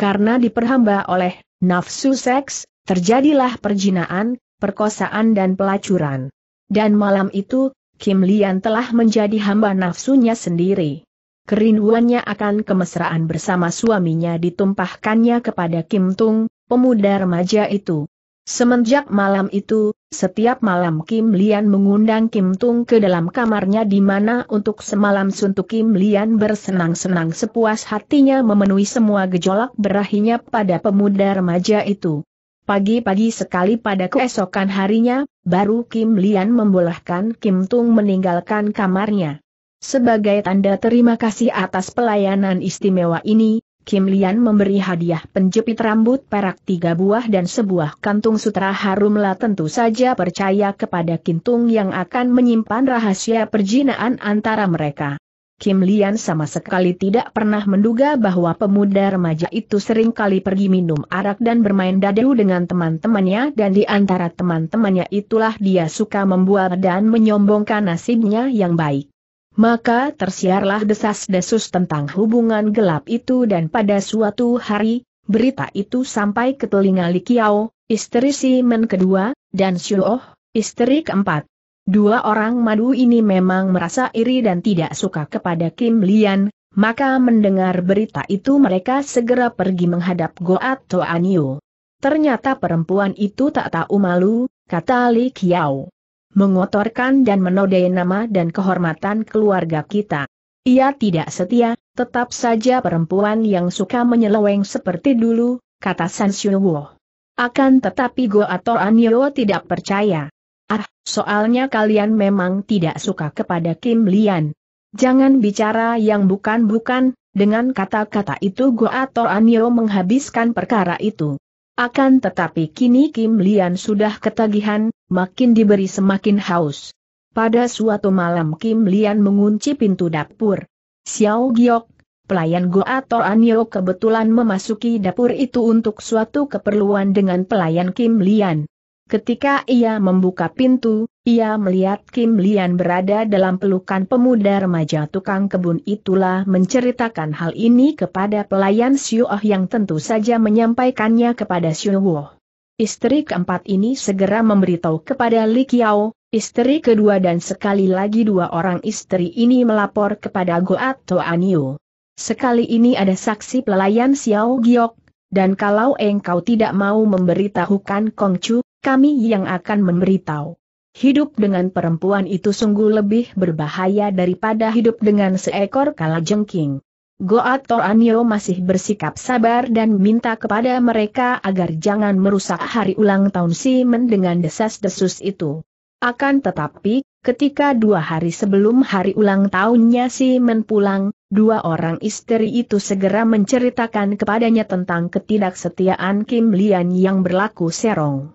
Karena diperhamba oleh nafsu seks, terjadilah perjinaan, perkosaan dan pelacuran. Dan malam itu, Kim Lian telah menjadi hamba nafsunya sendiri. Kerinduannya akan kemesraan bersama suaminya ditumpahkannya kepada Kim Tung, pemuda remaja itu. Semenjak malam itu, setiap malam Kim Lian mengundang Kim Tung ke dalam kamarnya di mana untuk semalam suntuk Kim Lian bersenang-senang sepuas hatinya memenuhi semua gejolak berahinya pada pemuda remaja itu. Pagi-pagi sekali pada keesokan harinya, baru Kim Lian membolehkan Kim Tung meninggalkan kamarnya. Sebagai tanda terima kasih atas pelayanan istimewa ini, Kim Lian memberi hadiah penjepit rambut perak tiga buah dan sebuah kantung sutra harumlah tentu saja percaya kepada Kintung yang akan menyimpan rahasia perjinaan antara mereka. Kim Lian sama sekali tidak pernah menduga bahwa pemuda remaja itu sering kali pergi minum arak dan bermain dadu dengan teman-temannya dan di antara teman-temannya itulah dia suka membuat dan menyombongkan nasibnya yang baik. Maka tersiarlah desas-desus tentang hubungan gelap itu dan pada suatu hari, berita itu sampai ke telinga Li Kiao, istri si Men kedua, dan Xiu Oh, istri keempat. Dua orang madu ini memang merasa iri dan tidak suka kepada Kim Lian, maka mendengar berita itu mereka segera pergi menghadap Goat Toanio. Ternyata perempuan itu tak tahu malu, kata Li Kiao mengotorkan dan menodai nama dan kehormatan keluarga kita. Ia tidak setia, tetap saja perempuan yang suka menyeleweng seperti dulu, kata San Xiuwo. Akan tetapi Go atau Anyo tidak percaya. Ah, soalnya kalian memang tidak suka kepada Kim Lian. Jangan bicara yang bukan-bukan, dengan kata-kata itu Go atau Anyo menghabiskan perkara itu. Akan tetapi kini Kim Lian sudah ketagihan, makin diberi semakin haus. Pada suatu malam Kim Lian mengunci pintu dapur. Xiao Giok, pelayan Goa atau Anio kebetulan memasuki dapur itu untuk suatu keperluan dengan pelayan Kim Lian. Ketika ia membuka pintu, ia melihat Kim Lian berada dalam pelukan pemuda remaja tukang kebun itulah menceritakan hal ini kepada pelayan Oh yang tentu saja menyampaikannya kepada Wo. Istri keempat ini segera memberitahu kepada Li Qiao, istri kedua dan sekali lagi dua orang istri ini melapor kepada Goat Toanio. Sekali ini ada saksi pelayan Xiao Giok dan kalau engkau tidak mau memberitahukan Kong Chu kami yang akan memberitahu. Hidup dengan perempuan itu sungguh lebih berbahaya daripada hidup dengan seekor kalajengking. Goat Toranio masih bersikap sabar dan minta kepada mereka agar jangan merusak hari ulang tahun Simen dengan desas-desus itu. Akan tetapi, ketika dua hari sebelum hari ulang tahunnya Men pulang, dua orang istri itu segera menceritakan kepadanya tentang ketidaksetiaan Kim Lian yang berlaku serong.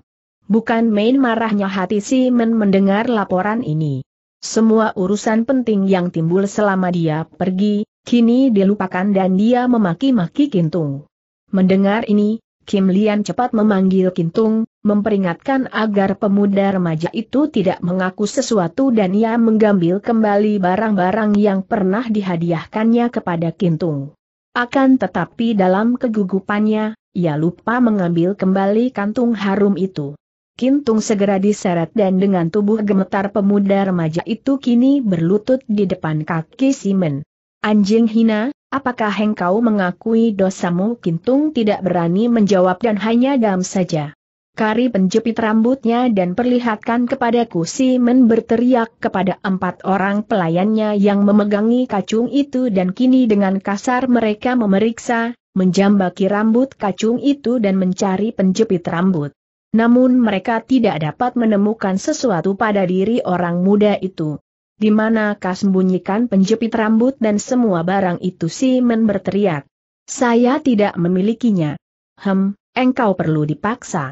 Bukan main marahnya hati si Men mendengar laporan ini. Semua urusan penting yang timbul selama dia pergi, kini dilupakan dan dia memaki-maki Kintung. Mendengar ini, Kim Lian cepat memanggil Kintung, memperingatkan agar pemuda remaja itu tidak mengaku sesuatu dan ia mengambil kembali barang-barang yang pernah dihadiahkannya kepada Kintung. Akan tetapi dalam kegugupannya, ia lupa mengambil kembali kantung harum itu. Kintung segera diseret dan dengan tubuh gemetar pemuda remaja itu kini berlutut di depan kaki Simen. Anjing hina, apakah engkau mengakui dosamu? Kintung tidak berani menjawab dan hanya diam saja. Kari penjepit rambutnya dan perlihatkan kepadaku Simen berteriak kepada empat orang pelayannya yang memegangi kacung itu dan kini dengan kasar mereka memeriksa, menjambaki rambut kacung itu dan mencari penjepit rambut. Namun mereka tidak dapat menemukan sesuatu pada diri orang muda itu. Di manakah sembunyikan penjepit rambut dan semua barang itu si men berteriak. Saya tidak memilikinya. Hem, engkau perlu dipaksa.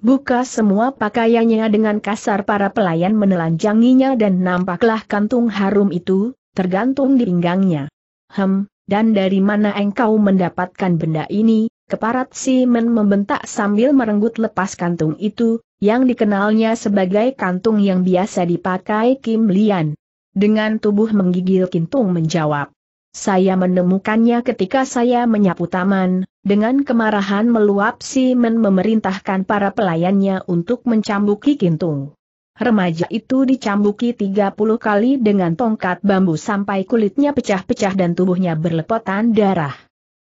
Buka semua pakaiannya dengan kasar para pelayan menelanjanginya dan nampaklah kantung harum itu, tergantung di pinggangnya. Hem, dan dari mana engkau mendapatkan benda ini, Keparat Simon membentak sambil merenggut lepas kantung itu, yang dikenalnya sebagai kantung yang biasa dipakai Kim Lian. Dengan tubuh menggigil Kintung menjawab. Saya menemukannya ketika saya menyapu taman, dengan kemarahan meluap Simon memerintahkan para pelayannya untuk mencambuki Kintung. Remaja itu dicambuki 30 kali dengan tongkat bambu sampai kulitnya pecah-pecah dan tubuhnya berlepotan darah.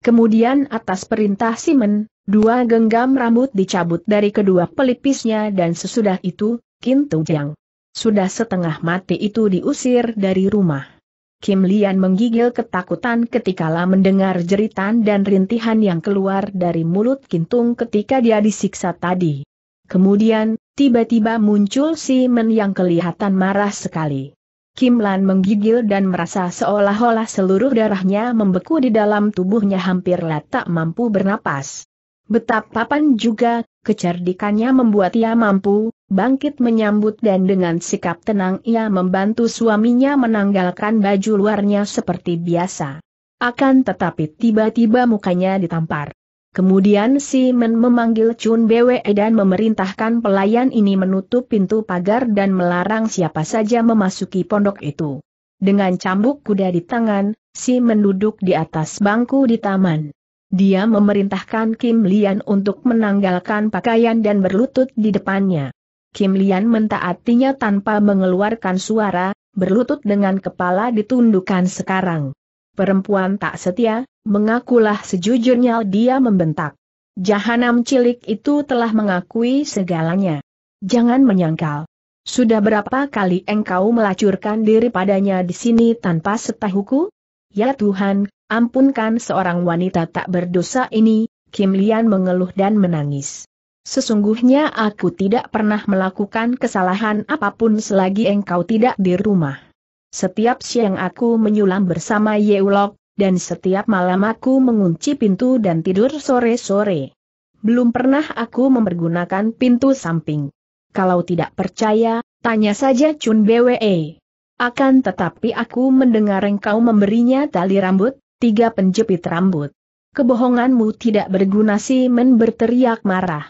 Kemudian atas perintah Simon, dua genggam rambut dicabut dari kedua pelipisnya dan sesudah itu, Kim Tujang. Sudah setengah mati itu diusir dari rumah. Kim Lian menggigil ketakutan ketika lah mendengar jeritan dan rintihan yang keluar dari mulut Kintung ketika dia disiksa tadi. Kemudian, tiba-tiba muncul Simon yang kelihatan marah sekali. Kim Lan menggigil dan merasa seolah-olah seluruh darahnya membeku di dalam tubuhnya hampir tak mampu bernapas. Betapa juga, kecerdikannya membuat ia mampu, bangkit menyambut dan dengan sikap tenang ia membantu suaminya menanggalkan baju luarnya seperti biasa. Akan tetapi tiba-tiba mukanya ditampar. Kemudian Si Men memanggil Chun Bwe dan memerintahkan pelayan ini menutup pintu pagar dan melarang siapa saja memasuki pondok itu. Dengan cambuk kuda di tangan, Si Men duduk di atas bangku di taman. Dia memerintahkan Kim Lian untuk menanggalkan pakaian dan berlutut di depannya. Kim Lian mentaatinya tanpa mengeluarkan suara, berlutut dengan kepala ditundukkan sekarang. Perempuan tak setia, Mengakulah sejujurnya dia membentak. Jahanam cilik itu telah mengakui segalanya. Jangan menyangkal. Sudah berapa kali engkau melacurkan diri padanya di sini tanpa setahuku? Ya Tuhan, ampunkan seorang wanita tak berdosa ini, Kim Lian mengeluh dan menangis. Sesungguhnya aku tidak pernah melakukan kesalahan apapun selagi engkau tidak di rumah. Setiap siang aku menyulam bersama Yeulok, dan setiap malam aku mengunci pintu dan tidur sore-sore. Belum pernah aku mempergunakan pintu samping. Kalau tidak percaya, tanya saja Chun BWE. Akan tetapi aku mendengar engkau memberinya tali rambut, tiga penjepit rambut. Kebohonganmu tidak berguna si Men berteriak marah.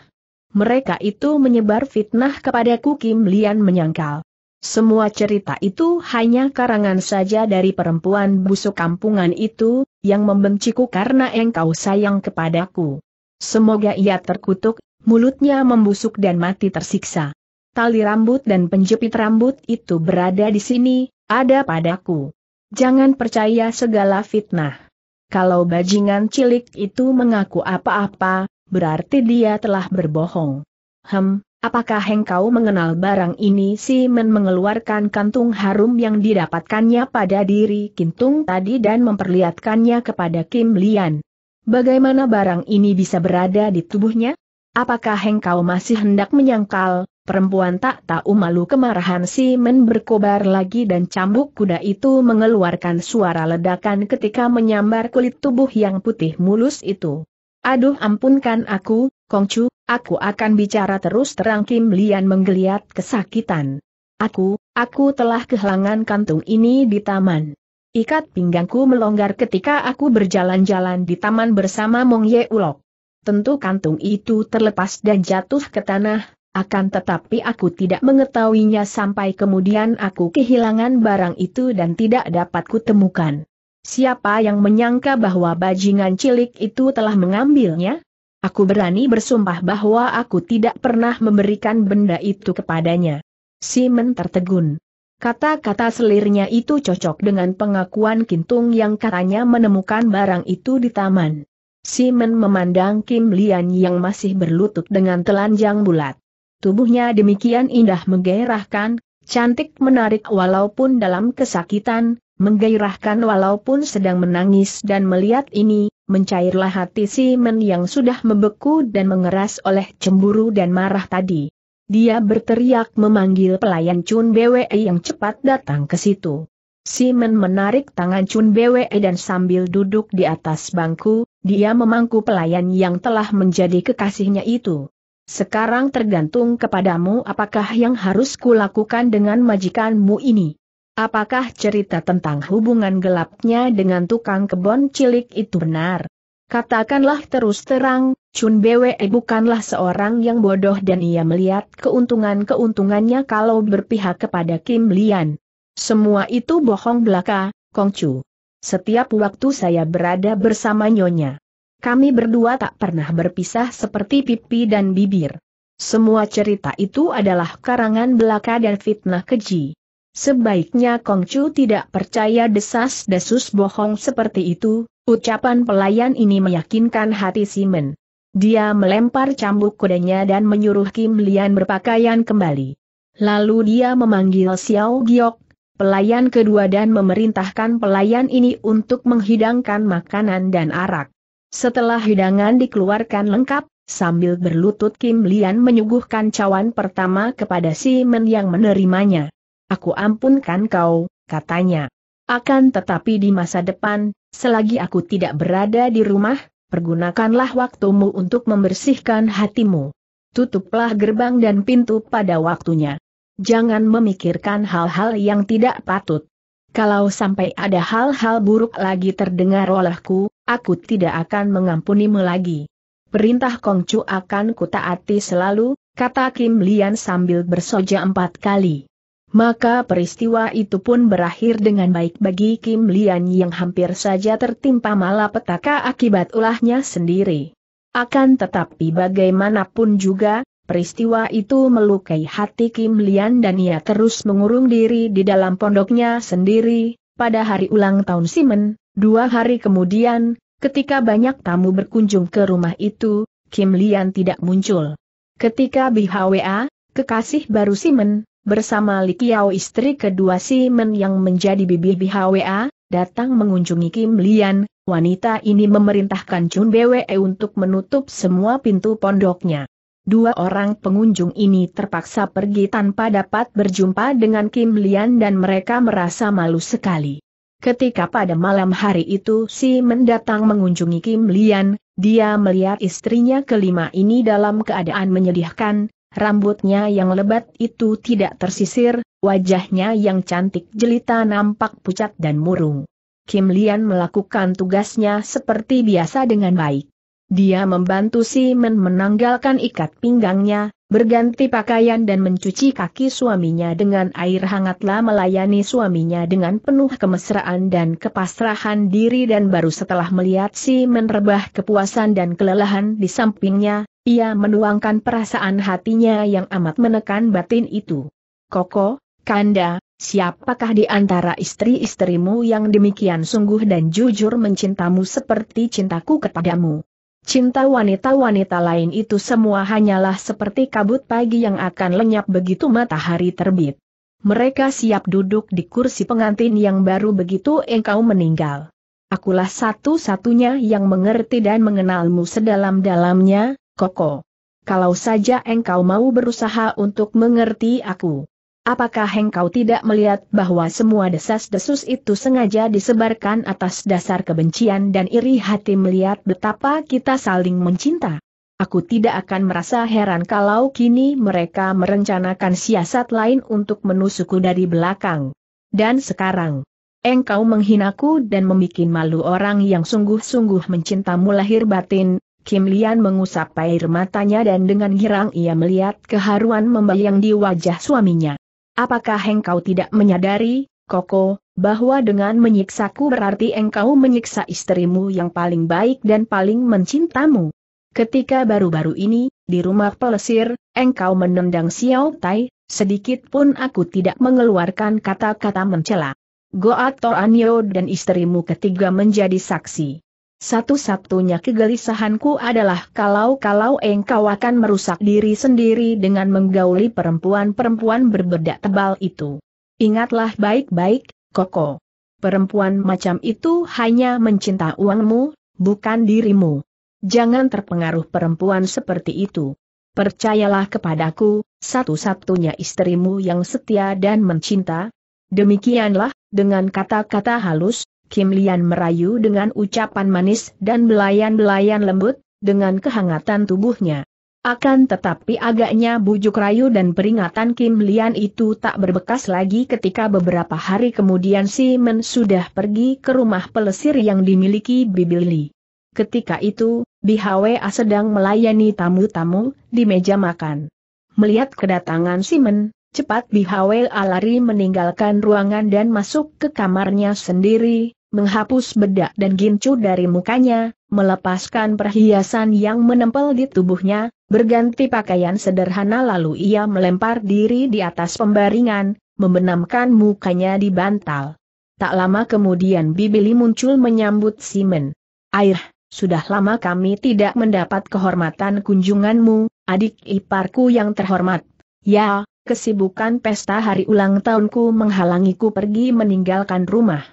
Mereka itu menyebar fitnah kepadaku Kim Lian menyangkal. Semua cerita itu hanya karangan saja dari perempuan busuk kampungan itu, yang membenciku karena engkau sayang kepadaku. Semoga ia terkutuk, mulutnya membusuk dan mati tersiksa. Tali rambut dan penjepit rambut itu berada di sini, ada padaku. Jangan percaya segala fitnah. Kalau bajingan cilik itu mengaku apa-apa, berarti dia telah berbohong. Hem, Apakah engkau mengenal barang ini? Men mengeluarkan kantung harum yang didapatkannya pada diri Kintung tadi dan memperlihatkannya kepada Kim Lian. Bagaimana barang ini bisa berada di tubuhnya? Apakah engkau masih hendak menyangkal? Perempuan tak tahu malu kemarahan si Men berkobar lagi dan cambuk kuda itu mengeluarkan suara ledakan ketika menyambar kulit tubuh yang putih mulus itu. Aduh ampunkan aku, Kongcu, aku akan bicara terus terang Kim Lian menggeliat kesakitan. Aku, aku telah kehilangan kantung ini di taman. Ikat pinggangku melonggar ketika aku berjalan-jalan di taman bersama Mong Ye Ulok. Tentu kantung itu terlepas dan jatuh ke tanah, akan tetapi aku tidak mengetahuinya sampai kemudian aku kehilangan barang itu dan tidak dapat kutemukan. Siapa yang menyangka bahwa bajingan cilik itu telah mengambilnya? Aku berani bersumpah bahwa aku tidak pernah memberikan benda itu kepadanya. Simon tertegun. Kata-kata selirnya itu cocok dengan pengakuan Kintung yang katanya menemukan barang itu di taman. Simon memandang Kim Lian yang masih berlutut dengan telanjang bulat. Tubuhnya demikian indah menggairahkan, cantik menarik walaupun dalam kesakitan, menggairahkan walaupun sedang menangis dan melihat ini, mencairlah hati si Men yang sudah membeku dan mengeras oleh cemburu dan marah tadi. Dia berteriak memanggil pelayan Chun Bwe yang cepat datang ke situ. Si Men menarik tangan Chun Bwe dan sambil duduk di atas bangku, dia memangku pelayan yang telah menjadi kekasihnya itu. Sekarang tergantung kepadamu apakah yang harus kulakukan dengan majikanmu ini. Apakah cerita tentang hubungan gelapnya dengan tukang kebon cilik itu benar? Katakanlah terus terang, Chun Bwe eh bukanlah seorang yang bodoh dan ia melihat keuntungan-keuntungannya kalau berpihak kepada Kim Lian. Semua itu bohong belaka, Kong Chu. Setiap waktu saya berada bersama Nyonya. Kami berdua tak pernah berpisah seperti pipi dan bibir. Semua cerita itu adalah karangan belaka dan fitnah keji. Sebaiknya Kongcu tidak percaya desas-desus bohong seperti itu, ucapan pelayan ini meyakinkan hati Simon. Dia melempar cambuk kudanya dan menyuruh Kim Lian berpakaian kembali. Lalu dia memanggil Xiao Giok, pelayan kedua dan memerintahkan pelayan ini untuk menghidangkan makanan dan arak. Setelah hidangan dikeluarkan lengkap, sambil berlutut Kim Lian menyuguhkan cawan pertama kepada Simen yang menerimanya aku ampunkan kau, katanya. Akan tetapi di masa depan, selagi aku tidak berada di rumah, pergunakanlah waktumu untuk membersihkan hatimu. Tutuplah gerbang dan pintu pada waktunya. Jangan memikirkan hal-hal yang tidak patut. Kalau sampai ada hal-hal buruk lagi terdengar olehku, aku tidak akan mengampunimu lagi. Perintah Kongcu akan kutaati selalu, kata Kim Lian sambil bersoja empat kali. Maka peristiwa itu pun berakhir dengan baik bagi Kim Lian yang hampir saja tertimpa malapetaka akibat ulahnya sendiri. Akan tetapi bagaimanapun juga, peristiwa itu melukai hati Kim Lian dan ia terus mengurung diri di dalam pondoknya sendiri, pada hari ulang tahun Simon, dua hari kemudian, ketika banyak tamu berkunjung ke rumah itu, Kim Lian tidak muncul. Ketika BHWA, kekasih baru Simon, bersama Likiao istri kedua Si Men yang menjadi bibi BHWA, datang mengunjungi Kim Lian, wanita ini memerintahkan Chun Bwe e untuk menutup semua pintu pondoknya. Dua orang pengunjung ini terpaksa pergi tanpa dapat berjumpa dengan Kim Lian dan mereka merasa malu sekali. Ketika pada malam hari itu si mendatang mengunjungi Kim Lian, dia melihat istrinya kelima ini dalam keadaan menyedihkan, rambutnya yang lebat itu tidak tersisir, wajahnya yang cantik jelita nampak pucat dan murung. Kim Lian melakukan tugasnya seperti biasa dengan baik. Dia membantu Men menanggalkan ikat pinggangnya, berganti pakaian dan mencuci kaki suaminya dengan air hangatlah melayani suaminya dengan penuh kemesraan dan kepasrahan diri dan baru setelah melihat si menerbah kepuasan dan kelelahan di sampingnya, ia menuangkan perasaan hatinya yang amat menekan batin itu. Koko, Kanda, siapakah di antara istri-istrimu yang demikian sungguh dan jujur mencintamu seperti cintaku kepadamu? Cinta wanita-wanita lain itu semua hanyalah seperti kabut pagi yang akan lenyap begitu matahari terbit. Mereka siap duduk di kursi pengantin yang baru begitu engkau meninggal. Akulah satu-satunya yang mengerti dan mengenalmu sedalam-dalamnya, Koko. Kalau saja engkau mau berusaha untuk mengerti aku. Apakah engkau tidak melihat bahwa semua desas-desus itu sengaja disebarkan atas dasar kebencian dan iri hati melihat betapa kita saling mencinta? Aku tidak akan merasa heran kalau kini mereka merencanakan siasat lain untuk menusukku dari belakang. Dan sekarang, engkau menghinaku dan membuat malu orang yang sungguh-sungguh mencintamu lahir batin, Kim Lian mengusap air matanya dan dengan girang ia melihat keharuan membayang di wajah suaminya. Apakah engkau tidak menyadari, Koko, bahwa dengan menyiksaku berarti engkau menyiksa istrimu yang paling baik dan paling mencintamu? Ketika baru-baru ini, di rumah pelesir, engkau menendang Xiao Tai, sedikit pun aku tidak mengeluarkan kata-kata mencela. Goat Toranyo dan istrimu ketiga menjadi saksi. Satu-satunya kegelisahanku adalah kalau-kalau engkau akan merusak diri sendiri dengan menggauli perempuan-perempuan berbeda tebal itu. Ingatlah baik-baik, Koko. Perempuan macam itu hanya mencinta uangmu, bukan dirimu. Jangan terpengaruh perempuan seperti itu. Percayalah kepadaku, satu-satunya istrimu yang setia dan mencinta. Demikianlah, dengan kata-kata halus, Kim Lian merayu dengan ucapan manis dan belayan-belayan lembut, dengan kehangatan tubuhnya. Akan tetapi agaknya bujuk rayu dan peringatan Kim Lian itu tak berbekas lagi ketika beberapa hari kemudian si Men sudah pergi ke rumah pelesir yang dimiliki Bibili. Ketika itu, Bi BHWA sedang melayani tamu-tamu di meja makan. Melihat kedatangan Simon, Men, cepat BHWA lari meninggalkan ruangan dan masuk ke kamarnya sendiri, menghapus bedak dan gincu dari mukanya, melepaskan perhiasan yang menempel di tubuhnya, berganti pakaian sederhana lalu ia melempar diri di atas pembaringan, membenamkan mukanya di bantal. Tak lama kemudian Bibili muncul menyambut Simon. Air, sudah lama kami tidak mendapat kehormatan kunjunganmu, adik iparku yang terhormat. Ya, Kesibukan pesta hari ulang tahunku menghalangiku pergi meninggalkan rumah.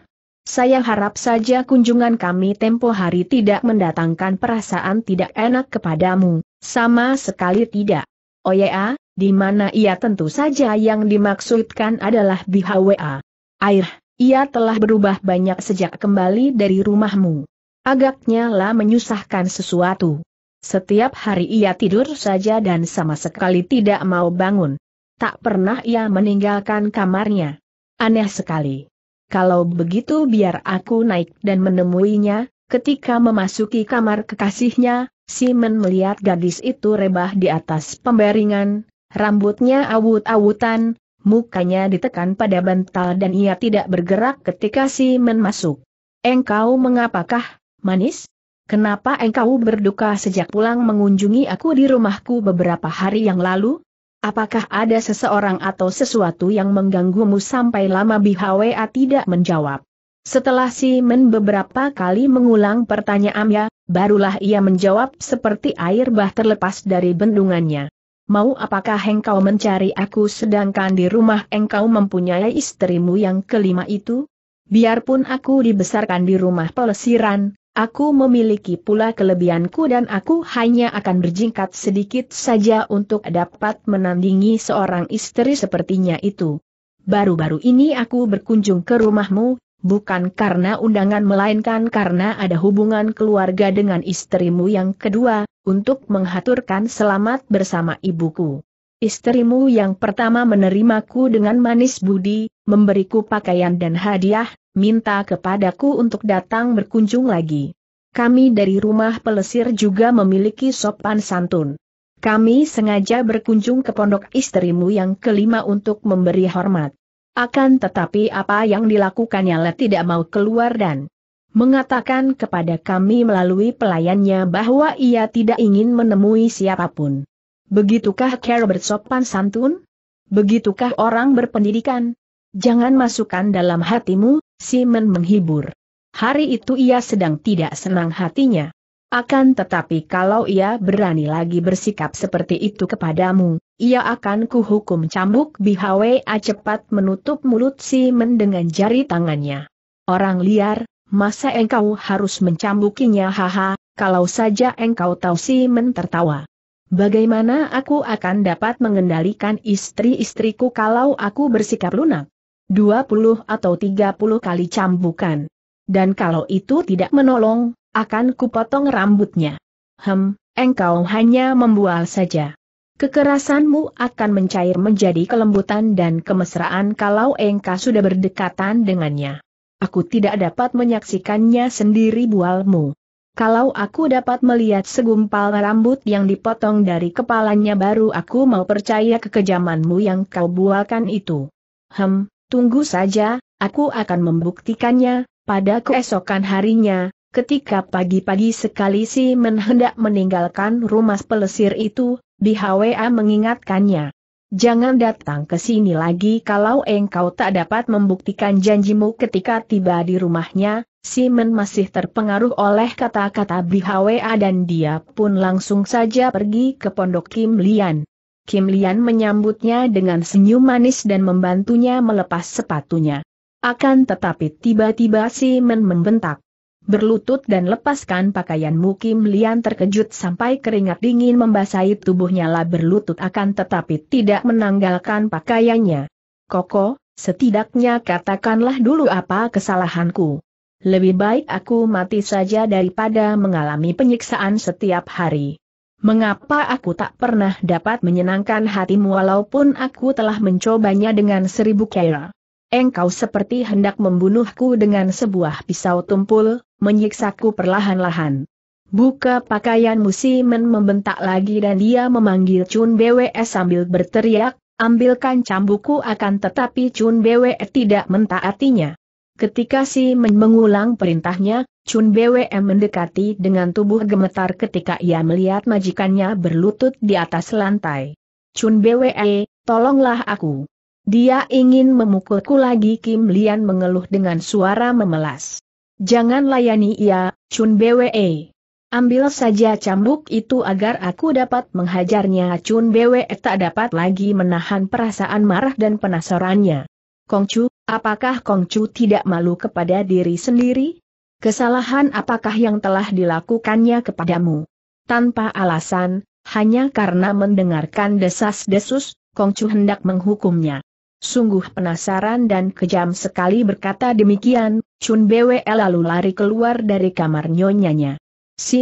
Saya harap saja kunjungan kami tempo hari tidak mendatangkan perasaan tidak enak kepadamu, sama sekali tidak. Oh ya, di mana ia tentu saja yang dimaksudkan adalah BHWA. Air, ia telah berubah banyak sejak kembali dari rumahmu. Agaknya lah menyusahkan sesuatu. Setiap hari ia tidur saja dan sama sekali tidak mau bangun. Tak pernah ia meninggalkan kamarnya. Aneh sekali. Kalau begitu biar aku naik dan menemuinya, ketika memasuki kamar kekasihnya, Simon melihat gadis itu rebah di atas pembaringan, rambutnya awut-awutan, mukanya ditekan pada bantal dan ia tidak bergerak ketika Simon masuk. Engkau mengapakah, manis? Kenapa engkau berduka sejak pulang mengunjungi aku di rumahku beberapa hari yang lalu? Apakah ada seseorang atau sesuatu yang mengganggumu sampai lama Bihwa tidak menjawab? Setelah Men beberapa kali mengulang pertanyaannya, barulah ia menjawab seperti air bah terlepas dari bendungannya. Mau apakah engkau mencari aku sedangkan di rumah engkau mempunyai istrimu yang kelima itu? Biarpun aku dibesarkan di rumah pelesiran, Aku memiliki pula kelebihanku dan aku hanya akan berjingkat sedikit saja untuk dapat menandingi seorang istri sepertinya itu. Baru-baru ini aku berkunjung ke rumahmu, bukan karena undangan melainkan karena ada hubungan keluarga dengan istrimu yang kedua, untuk menghaturkan selamat bersama ibuku. Istrimu yang pertama menerimaku dengan manis budi, memberiku pakaian dan hadiah, minta kepadaku untuk datang berkunjung lagi. Kami dari rumah pelesir juga memiliki sopan santun. Kami sengaja berkunjung ke pondok istrimu yang kelima untuk memberi hormat. Akan tetapi apa yang dilakukannya Le tidak mau keluar dan mengatakan kepada kami melalui pelayannya bahwa ia tidak ingin menemui siapapun. Begitukah Care bersopan santun? Begitukah orang berpendidikan? Jangan masukkan dalam hatimu, Simon menghibur. Hari itu ia sedang tidak senang hatinya. Akan tetapi kalau ia berani lagi bersikap seperti itu kepadamu, ia akan kuhukum cambuk a cepat menutup mulut Simon dengan jari tangannya. Orang liar, masa engkau harus mencambukinya haha, kalau saja engkau tahu Simon tertawa. Bagaimana aku akan dapat mengendalikan istri-istriku kalau aku bersikap lunak? 20 atau 30 kali cambukan. Dan kalau itu tidak menolong, akan kupotong rambutnya. Hem, engkau hanya membual saja. Kekerasanmu akan mencair menjadi kelembutan dan kemesraan kalau engkau sudah berdekatan dengannya. Aku tidak dapat menyaksikannya sendiri bualmu. Kalau aku dapat melihat segumpal rambut yang dipotong dari kepalanya baru aku mau percaya kekejamanmu yang kau bualkan itu. Hem, Tunggu saja, aku akan membuktikannya, pada keesokan harinya, ketika pagi-pagi sekali si Men hendak meninggalkan rumah pelesir itu, Bihwa mengingatkannya. Jangan datang ke sini lagi kalau engkau tak dapat membuktikan janjimu ketika tiba di rumahnya, Simon masih terpengaruh oleh kata-kata Bihwa dan dia pun langsung saja pergi ke pondok Kim Lian. Kim Lian menyambutnya dengan senyum manis dan membantunya melepas sepatunya. Akan tetapi tiba-tiba si Men membentak. Berlutut dan lepaskan pakaianmu Kim Lian terkejut sampai keringat dingin membasahi tubuhnya lah berlutut akan tetapi tidak menanggalkan pakaiannya. Koko, setidaknya katakanlah dulu apa kesalahanku. Lebih baik aku mati saja daripada mengalami penyiksaan setiap hari. Mengapa aku tak pernah dapat menyenangkan hatimu walaupun aku telah mencobanya dengan seribu kera? Engkau seperti hendak membunuhku dengan sebuah pisau tumpul, menyiksaku perlahan-lahan. Buka pakaian musimen membentak lagi dan dia memanggil Chun Bwe sambil berteriak, ambilkan cambuku akan tetapi Chun Bwe tidak mentaatinya. Ketika si Men mengulang perintahnya, Chun BWM mendekati dengan tubuh gemetar ketika ia melihat majikannya berlutut di atas lantai. Chun BWE, tolonglah aku. Dia ingin memukulku lagi Kim Lian mengeluh dengan suara memelas. Jangan layani ia, Chun BWE. Ambil saja cambuk itu agar aku dapat menghajarnya Chun Bwe tak dapat lagi menahan perasaan marah dan penasarannya. Kongcu, Apakah Kong Chu tidak malu kepada diri sendiri? Kesalahan apakah yang telah dilakukannya kepadamu? Tanpa alasan, hanya karena mendengarkan desas-desus, Kong Chu hendak menghukumnya. Sungguh penasaran dan kejam sekali berkata demikian, Chun Bwe lalu lari keluar dari kamar nyonyanya.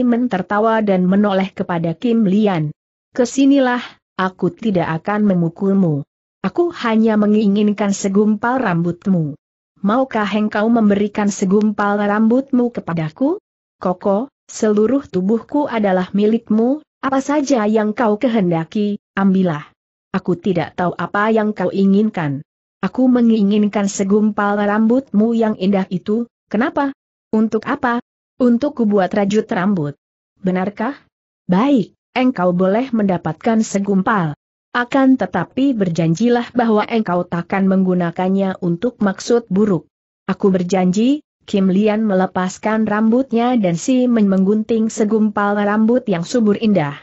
Men tertawa dan menoleh kepada Kim Lian. Kesinilah, aku tidak akan memukulmu. Aku hanya menginginkan segumpal rambutmu. Maukah engkau memberikan segumpal rambutmu kepadaku? Koko, seluruh tubuhku adalah milikmu, apa saja yang kau kehendaki, ambillah. Aku tidak tahu apa yang kau inginkan. Aku menginginkan segumpal rambutmu yang indah itu, kenapa? Untuk apa? Untuk kubuat rajut rambut. Benarkah? Baik, engkau boleh mendapatkan segumpal. Akan tetapi berjanjilah bahwa engkau takkan menggunakannya untuk maksud buruk. Aku berjanji, Kim Lian melepaskan rambutnya dan Si Men menggunting segumpal rambut yang subur indah.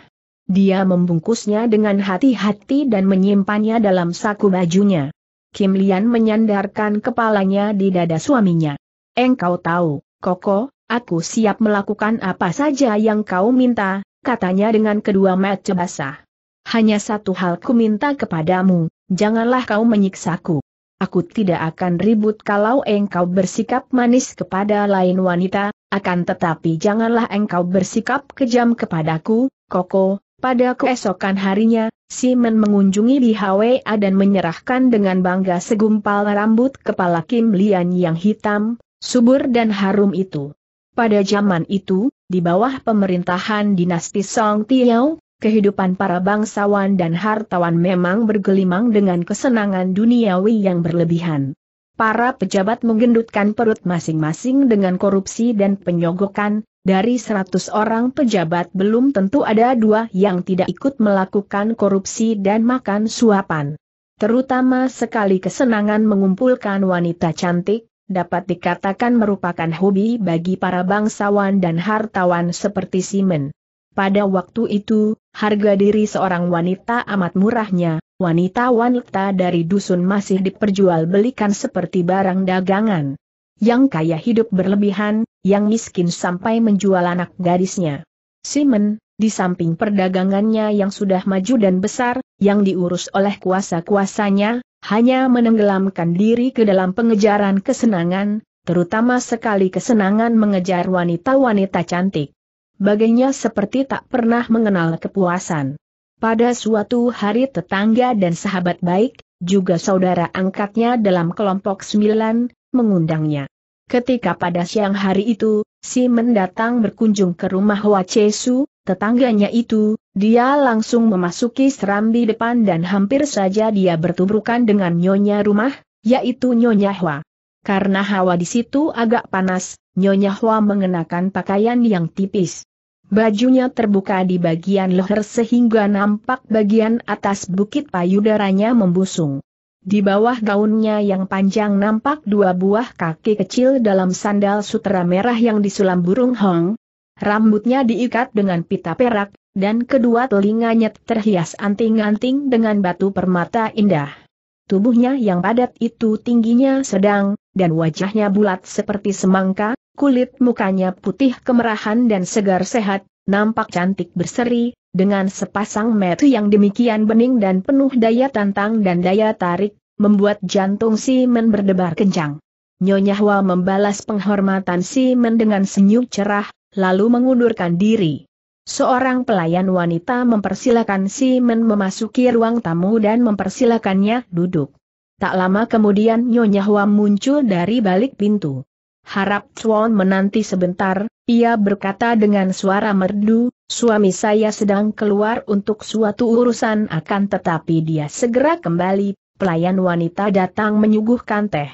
Dia membungkusnya dengan hati-hati dan menyimpannya dalam saku bajunya. Kim Lian menyandarkan kepalanya di dada suaminya. Engkau tahu, Koko, aku siap melakukan apa saja yang kau minta, katanya dengan kedua mata basah. Hanya satu hal ku minta kepadamu, janganlah kau menyiksaku. Aku tidak akan ribut kalau engkau bersikap manis kepada lain wanita, akan tetapi janganlah engkau bersikap kejam kepadaku, Koko. Pada keesokan harinya, Simon mengunjungi Hwa dan menyerahkan dengan bangga segumpal rambut kepala Kim Lian yang hitam, subur dan harum itu. Pada zaman itu, di bawah pemerintahan dinasti Song Tiao, kehidupan para bangsawan dan hartawan memang bergelimang dengan kesenangan duniawi yang berlebihan. Para pejabat menggendutkan perut masing-masing dengan korupsi dan penyogokan, dari 100 orang pejabat belum tentu ada dua yang tidak ikut melakukan korupsi dan makan suapan. Terutama sekali kesenangan mengumpulkan wanita cantik, dapat dikatakan merupakan hobi bagi para bangsawan dan hartawan seperti Simon. Pada waktu itu, harga diri seorang wanita amat murahnya, wanita-wanita dari dusun masih diperjualbelikan seperti barang dagangan. Yang kaya hidup berlebihan, yang miskin sampai menjual anak gadisnya. Simon, di samping perdagangannya yang sudah maju dan besar, yang diurus oleh kuasa-kuasanya, hanya menenggelamkan diri ke dalam pengejaran kesenangan, terutama sekali kesenangan mengejar wanita-wanita cantik bagainya seperti tak pernah mengenal kepuasan. Pada suatu hari tetangga dan sahabat baik, juga saudara angkatnya dalam kelompok sembilan, mengundangnya. Ketika pada siang hari itu, si mendatang berkunjung ke rumah Wacesu, tetangganya itu, dia langsung memasuki serambi depan dan hampir saja dia bertubrukan dengan nyonya rumah, yaitu Nyonya Hwa. Karena hawa di situ agak panas, Nyonya Hua mengenakan pakaian yang tipis. Bajunya terbuka di bagian leher sehingga nampak bagian atas bukit payudaranya membusung. Di bawah gaunnya yang panjang nampak dua buah kaki kecil dalam sandal sutera merah yang disulam burung hong. Rambutnya diikat dengan pita perak, dan kedua telinganya terhias anting-anting dengan batu permata indah. Tubuhnya yang padat itu tingginya sedang, dan wajahnya bulat seperti semangka, kulit mukanya putih kemerahan dan segar sehat, nampak cantik berseri, dengan sepasang metu yang demikian bening dan penuh daya tantang dan daya tarik, membuat jantung si men berdebar kencang. Nyonya Hua membalas penghormatan men dengan senyum cerah, lalu mengundurkan diri. Seorang pelayan wanita mempersilakan men memasuki ruang tamu dan mempersilakannya duduk. Tak lama kemudian Nyonya Hua muncul dari balik pintu harap Chuan menanti sebentar, ia berkata dengan suara merdu, suami saya sedang keluar untuk suatu urusan akan tetapi dia segera kembali, pelayan wanita datang menyuguhkan teh.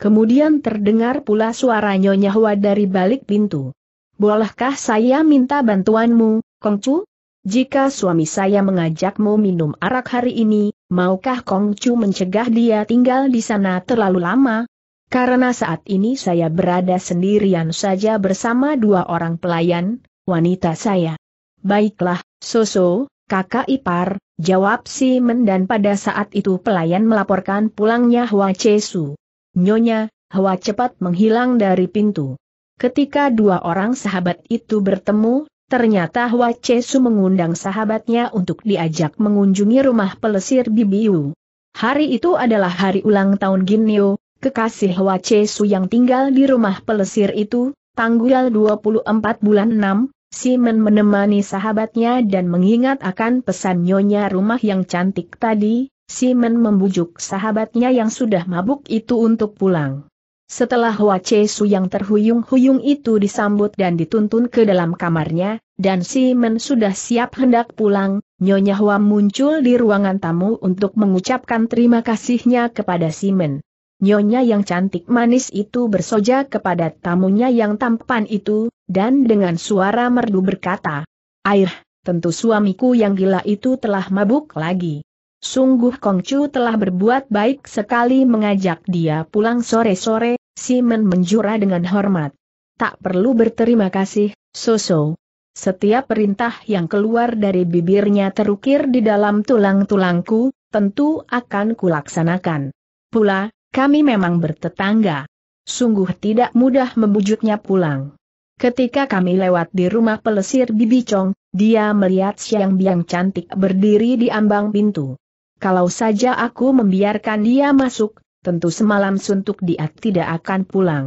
Kemudian terdengar pula suara Nyonya Hua dari balik pintu. Bolehkah saya minta bantuanmu, Kongcu? Jika suami saya mengajakmu minum arak hari ini, maukah Kongcu mencegah dia tinggal di sana terlalu lama? Karena saat ini saya berada sendirian saja bersama dua orang pelayan, wanita saya. Baiklah, Soso, kakak ipar, jawab Simon dan pada saat itu pelayan melaporkan pulangnya Hua Chesu. Nyonya, Hua cepat menghilang dari pintu. Ketika dua orang sahabat itu bertemu, ternyata Hua Chesu mengundang sahabatnya untuk diajak mengunjungi rumah pelesir Bibiu. Hari itu adalah hari ulang tahun Ginio, kekasih Wace Su yang tinggal di rumah pelesir itu, tanggal 24 bulan 6, Simon menemani sahabatnya dan mengingat akan pesan nyonya rumah yang cantik tadi, Simon membujuk sahabatnya yang sudah mabuk itu untuk pulang. Setelah Wace Su yang terhuyung-huyung itu disambut dan dituntun ke dalam kamarnya, dan Simon sudah siap hendak pulang, Nyonya Hua muncul di ruangan tamu untuk mengucapkan terima kasihnya kepada Simon. Nyonya yang cantik manis itu bersoja kepada tamunya yang tampan itu, dan dengan suara merdu berkata, Air, tentu suamiku yang gila itu telah mabuk lagi. Sungguh Kongcu telah berbuat baik sekali mengajak dia pulang sore-sore, Simon menjura dengan hormat. Tak perlu berterima kasih, Soso. Setiap perintah yang keluar dari bibirnya terukir di dalam tulang-tulangku, tentu akan kulaksanakan. Pula, kami memang bertetangga. Sungguh tidak mudah membujuknya pulang. Ketika kami lewat di rumah pelesir Bibi Chong, dia melihat Siang Biang cantik berdiri di ambang pintu. Kalau saja aku membiarkan dia masuk, tentu semalam suntuk dia tidak akan pulang.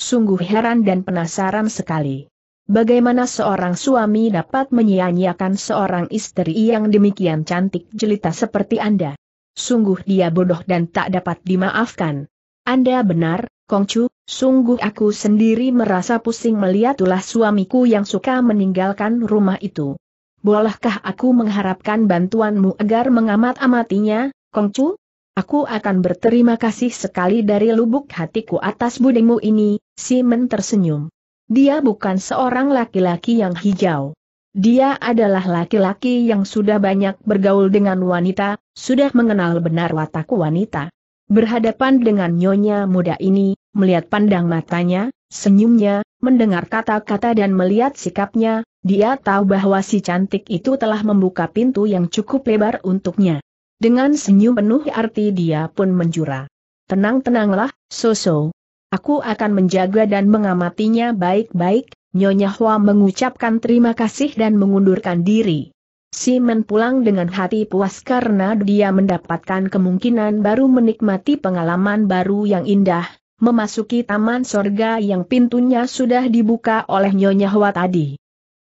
Sungguh heran dan penasaran sekali. Bagaimana seorang suami dapat menyia-nyiakan seorang istri yang demikian cantik jelita seperti Anda? sungguh dia bodoh dan tak dapat dimaafkan. Anda benar, Kongcu, sungguh aku sendiri merasa pusing melihat ulah suamiku yang suka meninggalkan rumah itu. Bolehkah aku mengharapkan bantuanmu agar mengamat-amatinya, Kongcu? Aku akan berterima kasih sekali dari lubuk hatiku atas budimu ini, Simon tersenyum. Dia bukan seorang laki-laki yang hijau. Dia adalah laki-laki yang sudah banyak bergaul dengan wanita, sudah mengenal benar watak wanita. Berhadapan dengan nyonya muda ini, melihat pandang matanya, senyumnya, mendengar kata-kata dan melihat sikapnya, dia tahu bahwa si cantik itu telah membuka pintu yang cukup lebar untuknya. Dengan senyum penuh arti dia pun menjura. Tenang-tenanglah, Soso. Aku akan menjaga dan mengamatinya baik-baik, Nyonya Hua mengucapkan terima kasih dan mengundurkan diri. Simen pulang dengan hati puas karena dia mendapatkan kemungkinan baru menikmati pengalaman baru yang indah, memasuki taman sorga yang pintunya sudah dibuka oleh Nyonya Hua tadi.